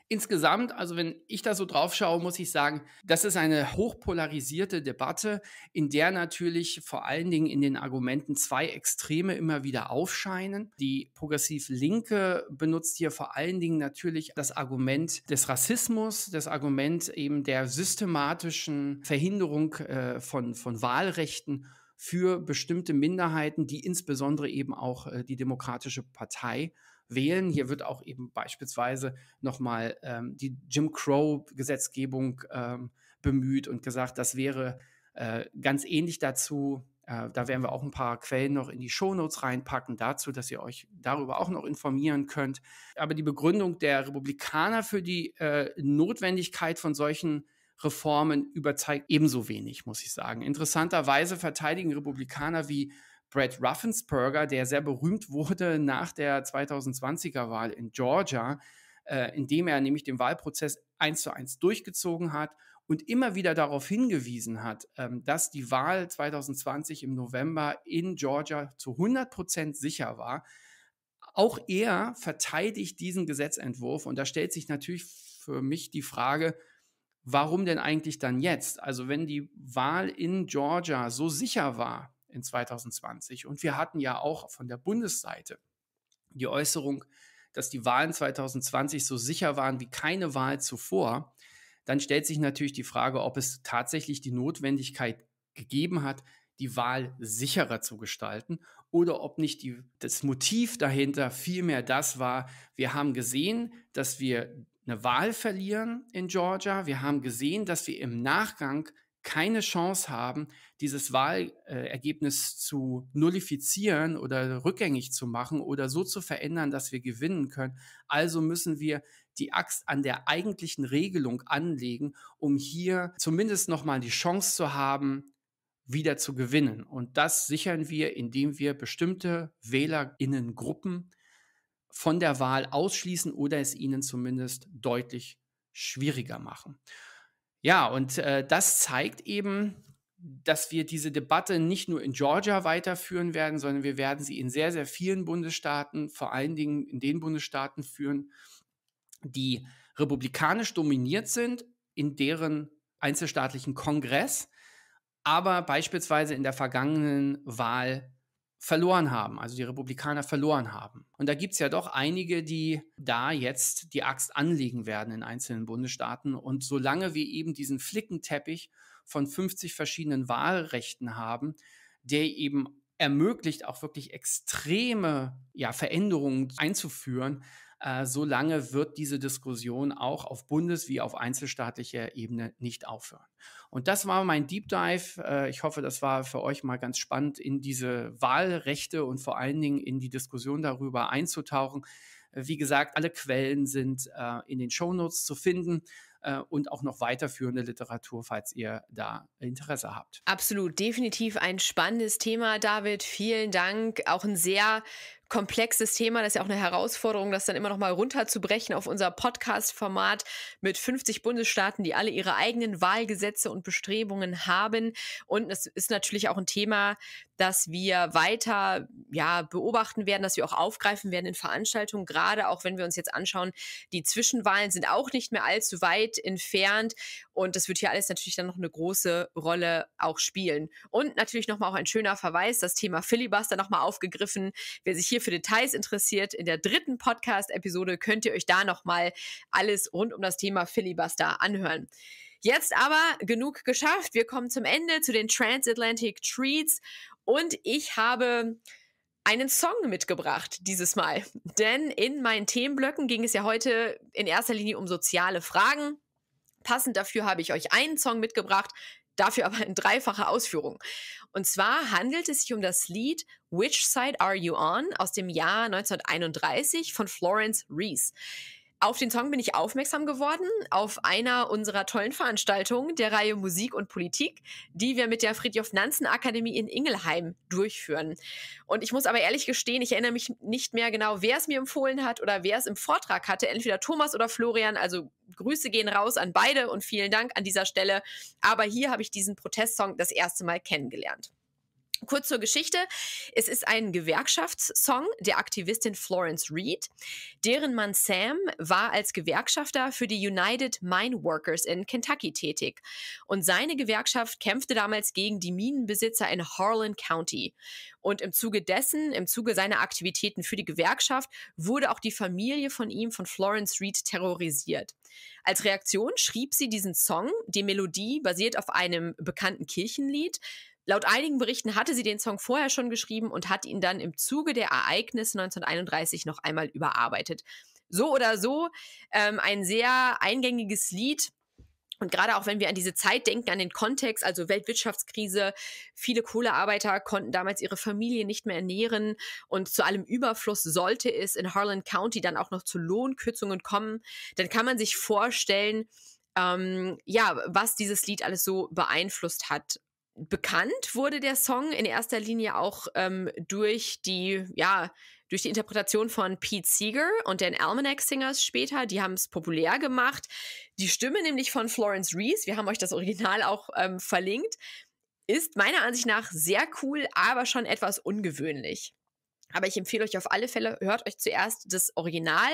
Insgesamt, also wenn ich da so drauf schaue, muss ich sagen, das ist eine hochpolarisierte Debatte, in der natürlich vor allen Dingen in den Argumenten zwei Extreme immer wieder aufscheinen. Die progressiv Linke benutzt hier vor allen Dingen natürlich das Argument des Rassismus, das Argument eben der systematischen Verhinderung äh, von, von Wahlrechten für bestimmte Minderheiten, die insbesondere eben auch äh, die Demokratische Partei wählen. Hier wird auch eben beispielsweise nochmal ähm, die Jim Crow-Gesetzgebung ähm, bemüht und gesagt, das wäre äh, ganz ähnlich dazu. Äh, da werden wir auch ein paar Quellen noch in die Shownotes reinpacken dazu, dass ihr euch darüber auch noch informieren könnt. Aber die Begründung der Republikaner für die äh, Notwendigkeit von solchen Reformen überzeugt ebenso wenig, muss ich sagen. Interessanterweise verteidigen Republikaner wie Brad Raffensperger, der sehr berühmt wurde nach der 2020er-Wahl in Georgia, äh, indem er nämlich den Wahlprozess eins zu eins durchgezogen hat und immer wieder darauf hingewiesen hat, ähm, dass die Wahl 2020 im November in Georgia zu 100 Prozent sicher war. Auch er verteidigt diesen Gesetzentwurf und da stellt sich natürlich für mich die Frage, warum denn eigentlich dann jetzt? Also wenn die Wahl in Georgia so sicher war, in 2020. Und wir hatten ja auch von der Bundesseite die Äußerung, dass die Wahlen 2020 so sicher waren wie keine Wahl zuvor, dann stellt sich natürlich die Frage, ob es tatsächlich die Notwendigkeit gegeben hat, die Wahl sicherer zu gestalten oder ob nicht die, das Motiv dahinter vielmehr das war, wir haben gesehen, dass wir eine Wahl verlieren in Georgia, wir haben gesehen, dass wir im Nachgang keine Chance haben, dieses Wahlergebnis zu nullifizieren oder rückgängig zu machen oder so zu verändern, dass wir gewinnen können. Also müssen wir die Axt an der eigentlichen Regelung anlegen, um hier zumindest nochmal die Chance zu haben, wieder zu gewinnen. Und das sichern wir, indem wir bestimmte Wählerinnengruppen von der Wahl ausschließen oder es ihnen zumindest deutlich schwieriger machen. Ja, und äh, das zeigt eben, dass wir diese Debatte nicht nur in Georgia weiterführen werden, sondern wir werden sie in sehr, sehr vielen Bundesstaaten, vor allen Dingen in den Bundesstaaten führen, die republikanisch dominiert sind, in deren einzelstaatlichen Kongress, aber beispielsweise in der vergangenen Wahl verloren haben, also die Republikaner verloren haben. Und da gibt es ja doch einige, die da jetzt die Axt anlegen werden in einzelnen Bundesstaaten. Und solange wir eben diesen Flickenteppich von 50 verschiedenen Wahlrechten haben, der eben ermöglicht, auch wirklich extreme ja, Veränderungen einzuführen, äh, solange wird diese Diskussion auch auf Bundes- wie auf einzelstaatlicher Ebene nicht aufhören. Und das war mein Deep Dive. Äh, ich hoffe, das war für euch mal ganz spannend, in diese Wahlrechte und vor allen Dingen in die Diskussion darüber einzutauchen. Äh, wie gesagt, alle Quellen sind äh, in den Shownotes zu finden und auch noch weiterführende Literatur, falls ihr da Interesse habt. Absolut, definitiv ein spannendes Thema, David. Vielen Dank. Auch ein sehr komplexes Thema. Das ist ja auch eine Herausforderung, das dann immer noch mal runterzubrechen auf unser Podcast-Format mit 50 Bundesstaaten, die alle ihre eigenen Wahlgesetze und Bestrebungen haben. Und es ist natürlich auch ein Thema, das wir weiter ja, beobachten werden, das wir auch aufgreifen werden in Veranstaltungen. Gerade auch wenn wir uns jetzt anschauen, die Zwischenwahlen sind auch nicht mehr allzu weit entfernt. Und das wird hier alles natürlich dann noch eine große Rolle auch spielen. Und natürlich nochmal auch ein schöner Verweis, das Thema Filibuster noch mal aufgegriffen. Wer sich hier ihr für Details interessiert, in der dritten Podcast-Episode könnt ihr euch da nochmal alles rund um das Thema Filibuster anhören. Jetzt aber genug geschafft. Wir kommen zum Ende zu den Transatlantic Treats und ich habe einen Song mitgebracht dieses Mal. Denn in meinen Themenblöcken ging es ja heute in erster Linie um soziale Fragen. Passend dafür habe ich euch einen Song mitgebracht, dafür aber in dreifacher Ausführung. Und zwar handelt es sich um das Lied Which Side Are You On aus dem Jahr 1931 von Florence Reese. Auf den Song bin ich aufmerksam geworden auf einer unserer tollen Veranstaltungen der Reihe Musik und Politik, die wir mit der Friedjof Nansen Akademie in Ingelheim durchführen. Und ich muss aber ehrlich gestehen, ich erinnere mich nicht mehr genau, wer es mir empfohlen hat oder wer es im Vortrag hatte, entweder Thomas oder Florian, also Grüße gehen raus an beide und vielen Dank an dieser Stelle. Aber hier habe ich diesen Protestsong das erste Mal kennengelernt. Kurz zur Geschichte. Es ist ein Gewerkschaftssong der Aktivistin Florence Reed. Deren Mann Sam war als Gewerkschafter für die United Mine Workers in Kentucky tätig. Und seine Gewerkschaft kämpfte damals gegen die Minenbesitzer in Harlan County. Und im Zuge dessen, im Zuge seiner Aktivitäten für die Gewerkschaft, wurde auch die Familie von ihm, von Florence Reed, terrorisiert. Als Reaktion schrieb sie diesen Song. Die Melodie basiert auf einem bekannten Kirchenlied. Laut einigen Berichten hatte sie den Song vorher schon geschrieben und hat ihn dann im Zuge der Ereignisse 1931 noch einmal überarbeitet. So oder so ähm, ein sehr eingängiges Lied. Und gerade auch wenn wir an diese Zeit denken, an den Kontext, also Weltwirtschaftskrise, viele Kohlearbeiter konnten damals ihre Familie nicht mehr ernähren und zu allem Überfluss sollte es in Harlan County dann auch noch zu Lohnkürzungen kommen, dann kann man sich vorstellen, ähm, ja, was dieses Lied alles so beeinflusst hat bekannt wurde der Song in erster Linie auch ähm, durch die, ja, durch die Interpretation von Pete Seeger und den Almanac Singers später. Die haben es populär gemacht. Die Stimme nämlich von Florence Reese, wir haben euch das Original auch ähm, verlinkt, ist meiner Ansicht nach sehr cool, aber schon etwas ungewöhnlich. Aber ich empfehle euch auf alle Fälle, hört euch zuerst das Original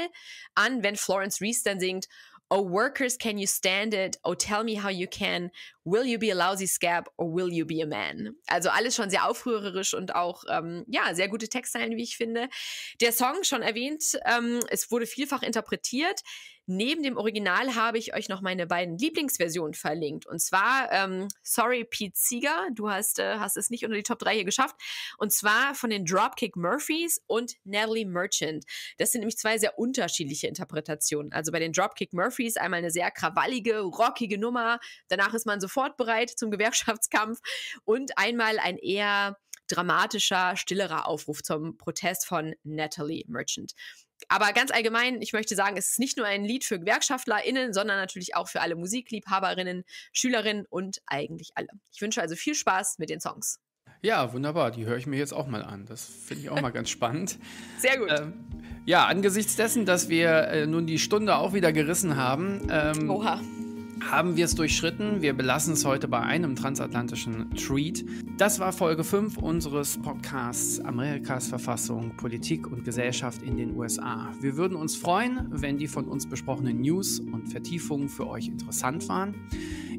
an, wenn Florence Reese dann singt, Oh, workers, can you stand it? Oh, tell me how you can. Will you be a lousy scab or will you be a man? Also alles schon sehr aufrührerisch und auch, ähm, ja, sehr gute Textzeilen, wie ich finde. Der Song, schon erwähnt, ähm, es wurde vielfach interpretiert. Neben dem Original habe ich euch noch meine beiden Lieblingsversionen verlinkt. Und zwar, ähm, sorry Pete Seeger, du hast, äh, hast es nicht unter die Top 3 hier geschafft. Und zwar von den Dropkick Murphys und Natalie Merchant. Das sind nämlich zwei sehr unterschiedliche Interpretationen. Also bei den Dropkick Murphys einmal eine sehr krawallige, rockige Nummer. Danach ist man so sofort bereit zum Gewerkschaftskampf und einmal ein eher dramatischer, stillerer Aufruf zum Protest von Natalie Merchant. Aber ganz allgemein, ich möchte sagen, es ist nicht nur ein Lied für GewerkschaftlerInnen, sondern natürlich auch für alle Musikliebhaberinnen, Schülerinnen und eigentlich alle. Ich wünsche also viel Spaß mit den Songs. Ja, wunderbar. Die höre ich mir jetzt auch mal an. Das finde ich auch mal ganz spannend. Sehr gut. Ähm, ja, angesichts dessen, dass wir äh, nun die Stunde auch wieder gerissen haben, ähm, Oha haben wir es durchschritten. Wir belassen es heute bei einem transatlantischen Treat. Das war Folge 5 unseres Podcasts Amerikas Verfassung, Politik und Gesellschaft in den USA. Wir würden uns freuen, wenn die von uns besprochenen News und Vertiefungen für euch interessant waren.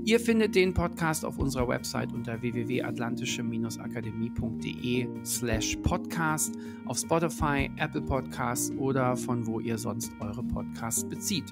Ihr findet den Podcast auf unserer Website unter www.atlantische-akademie.de slash podcast, auf Spotify, Apple Podcasts oder von wo ihr sonst eure Podcasts bezieht.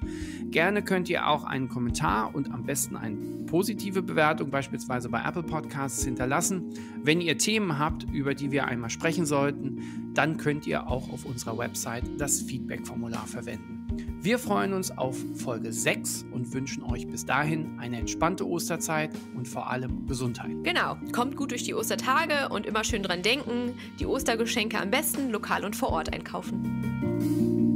Gerne könnt ihr auch einen Kommentar und und am besten eine positive Bewertung, beispielsweise bei Apple Podcasts, hinterlassen. Wenn ihr Themen habt, über die wir einmal sprechen sollten, dann könnt ihr auch auf unserer Website das Feedback-Formular verwenden. Wir freuen uns auf Folge 6 und wünschen euch bis dahin eine entspannte Osterzeit und vor allem Gesundheit. Genau, kommt gut durch die Ostertage und immer schön dran denken, die Ostergeschenke am besten lokal und vor Ort einkaufen.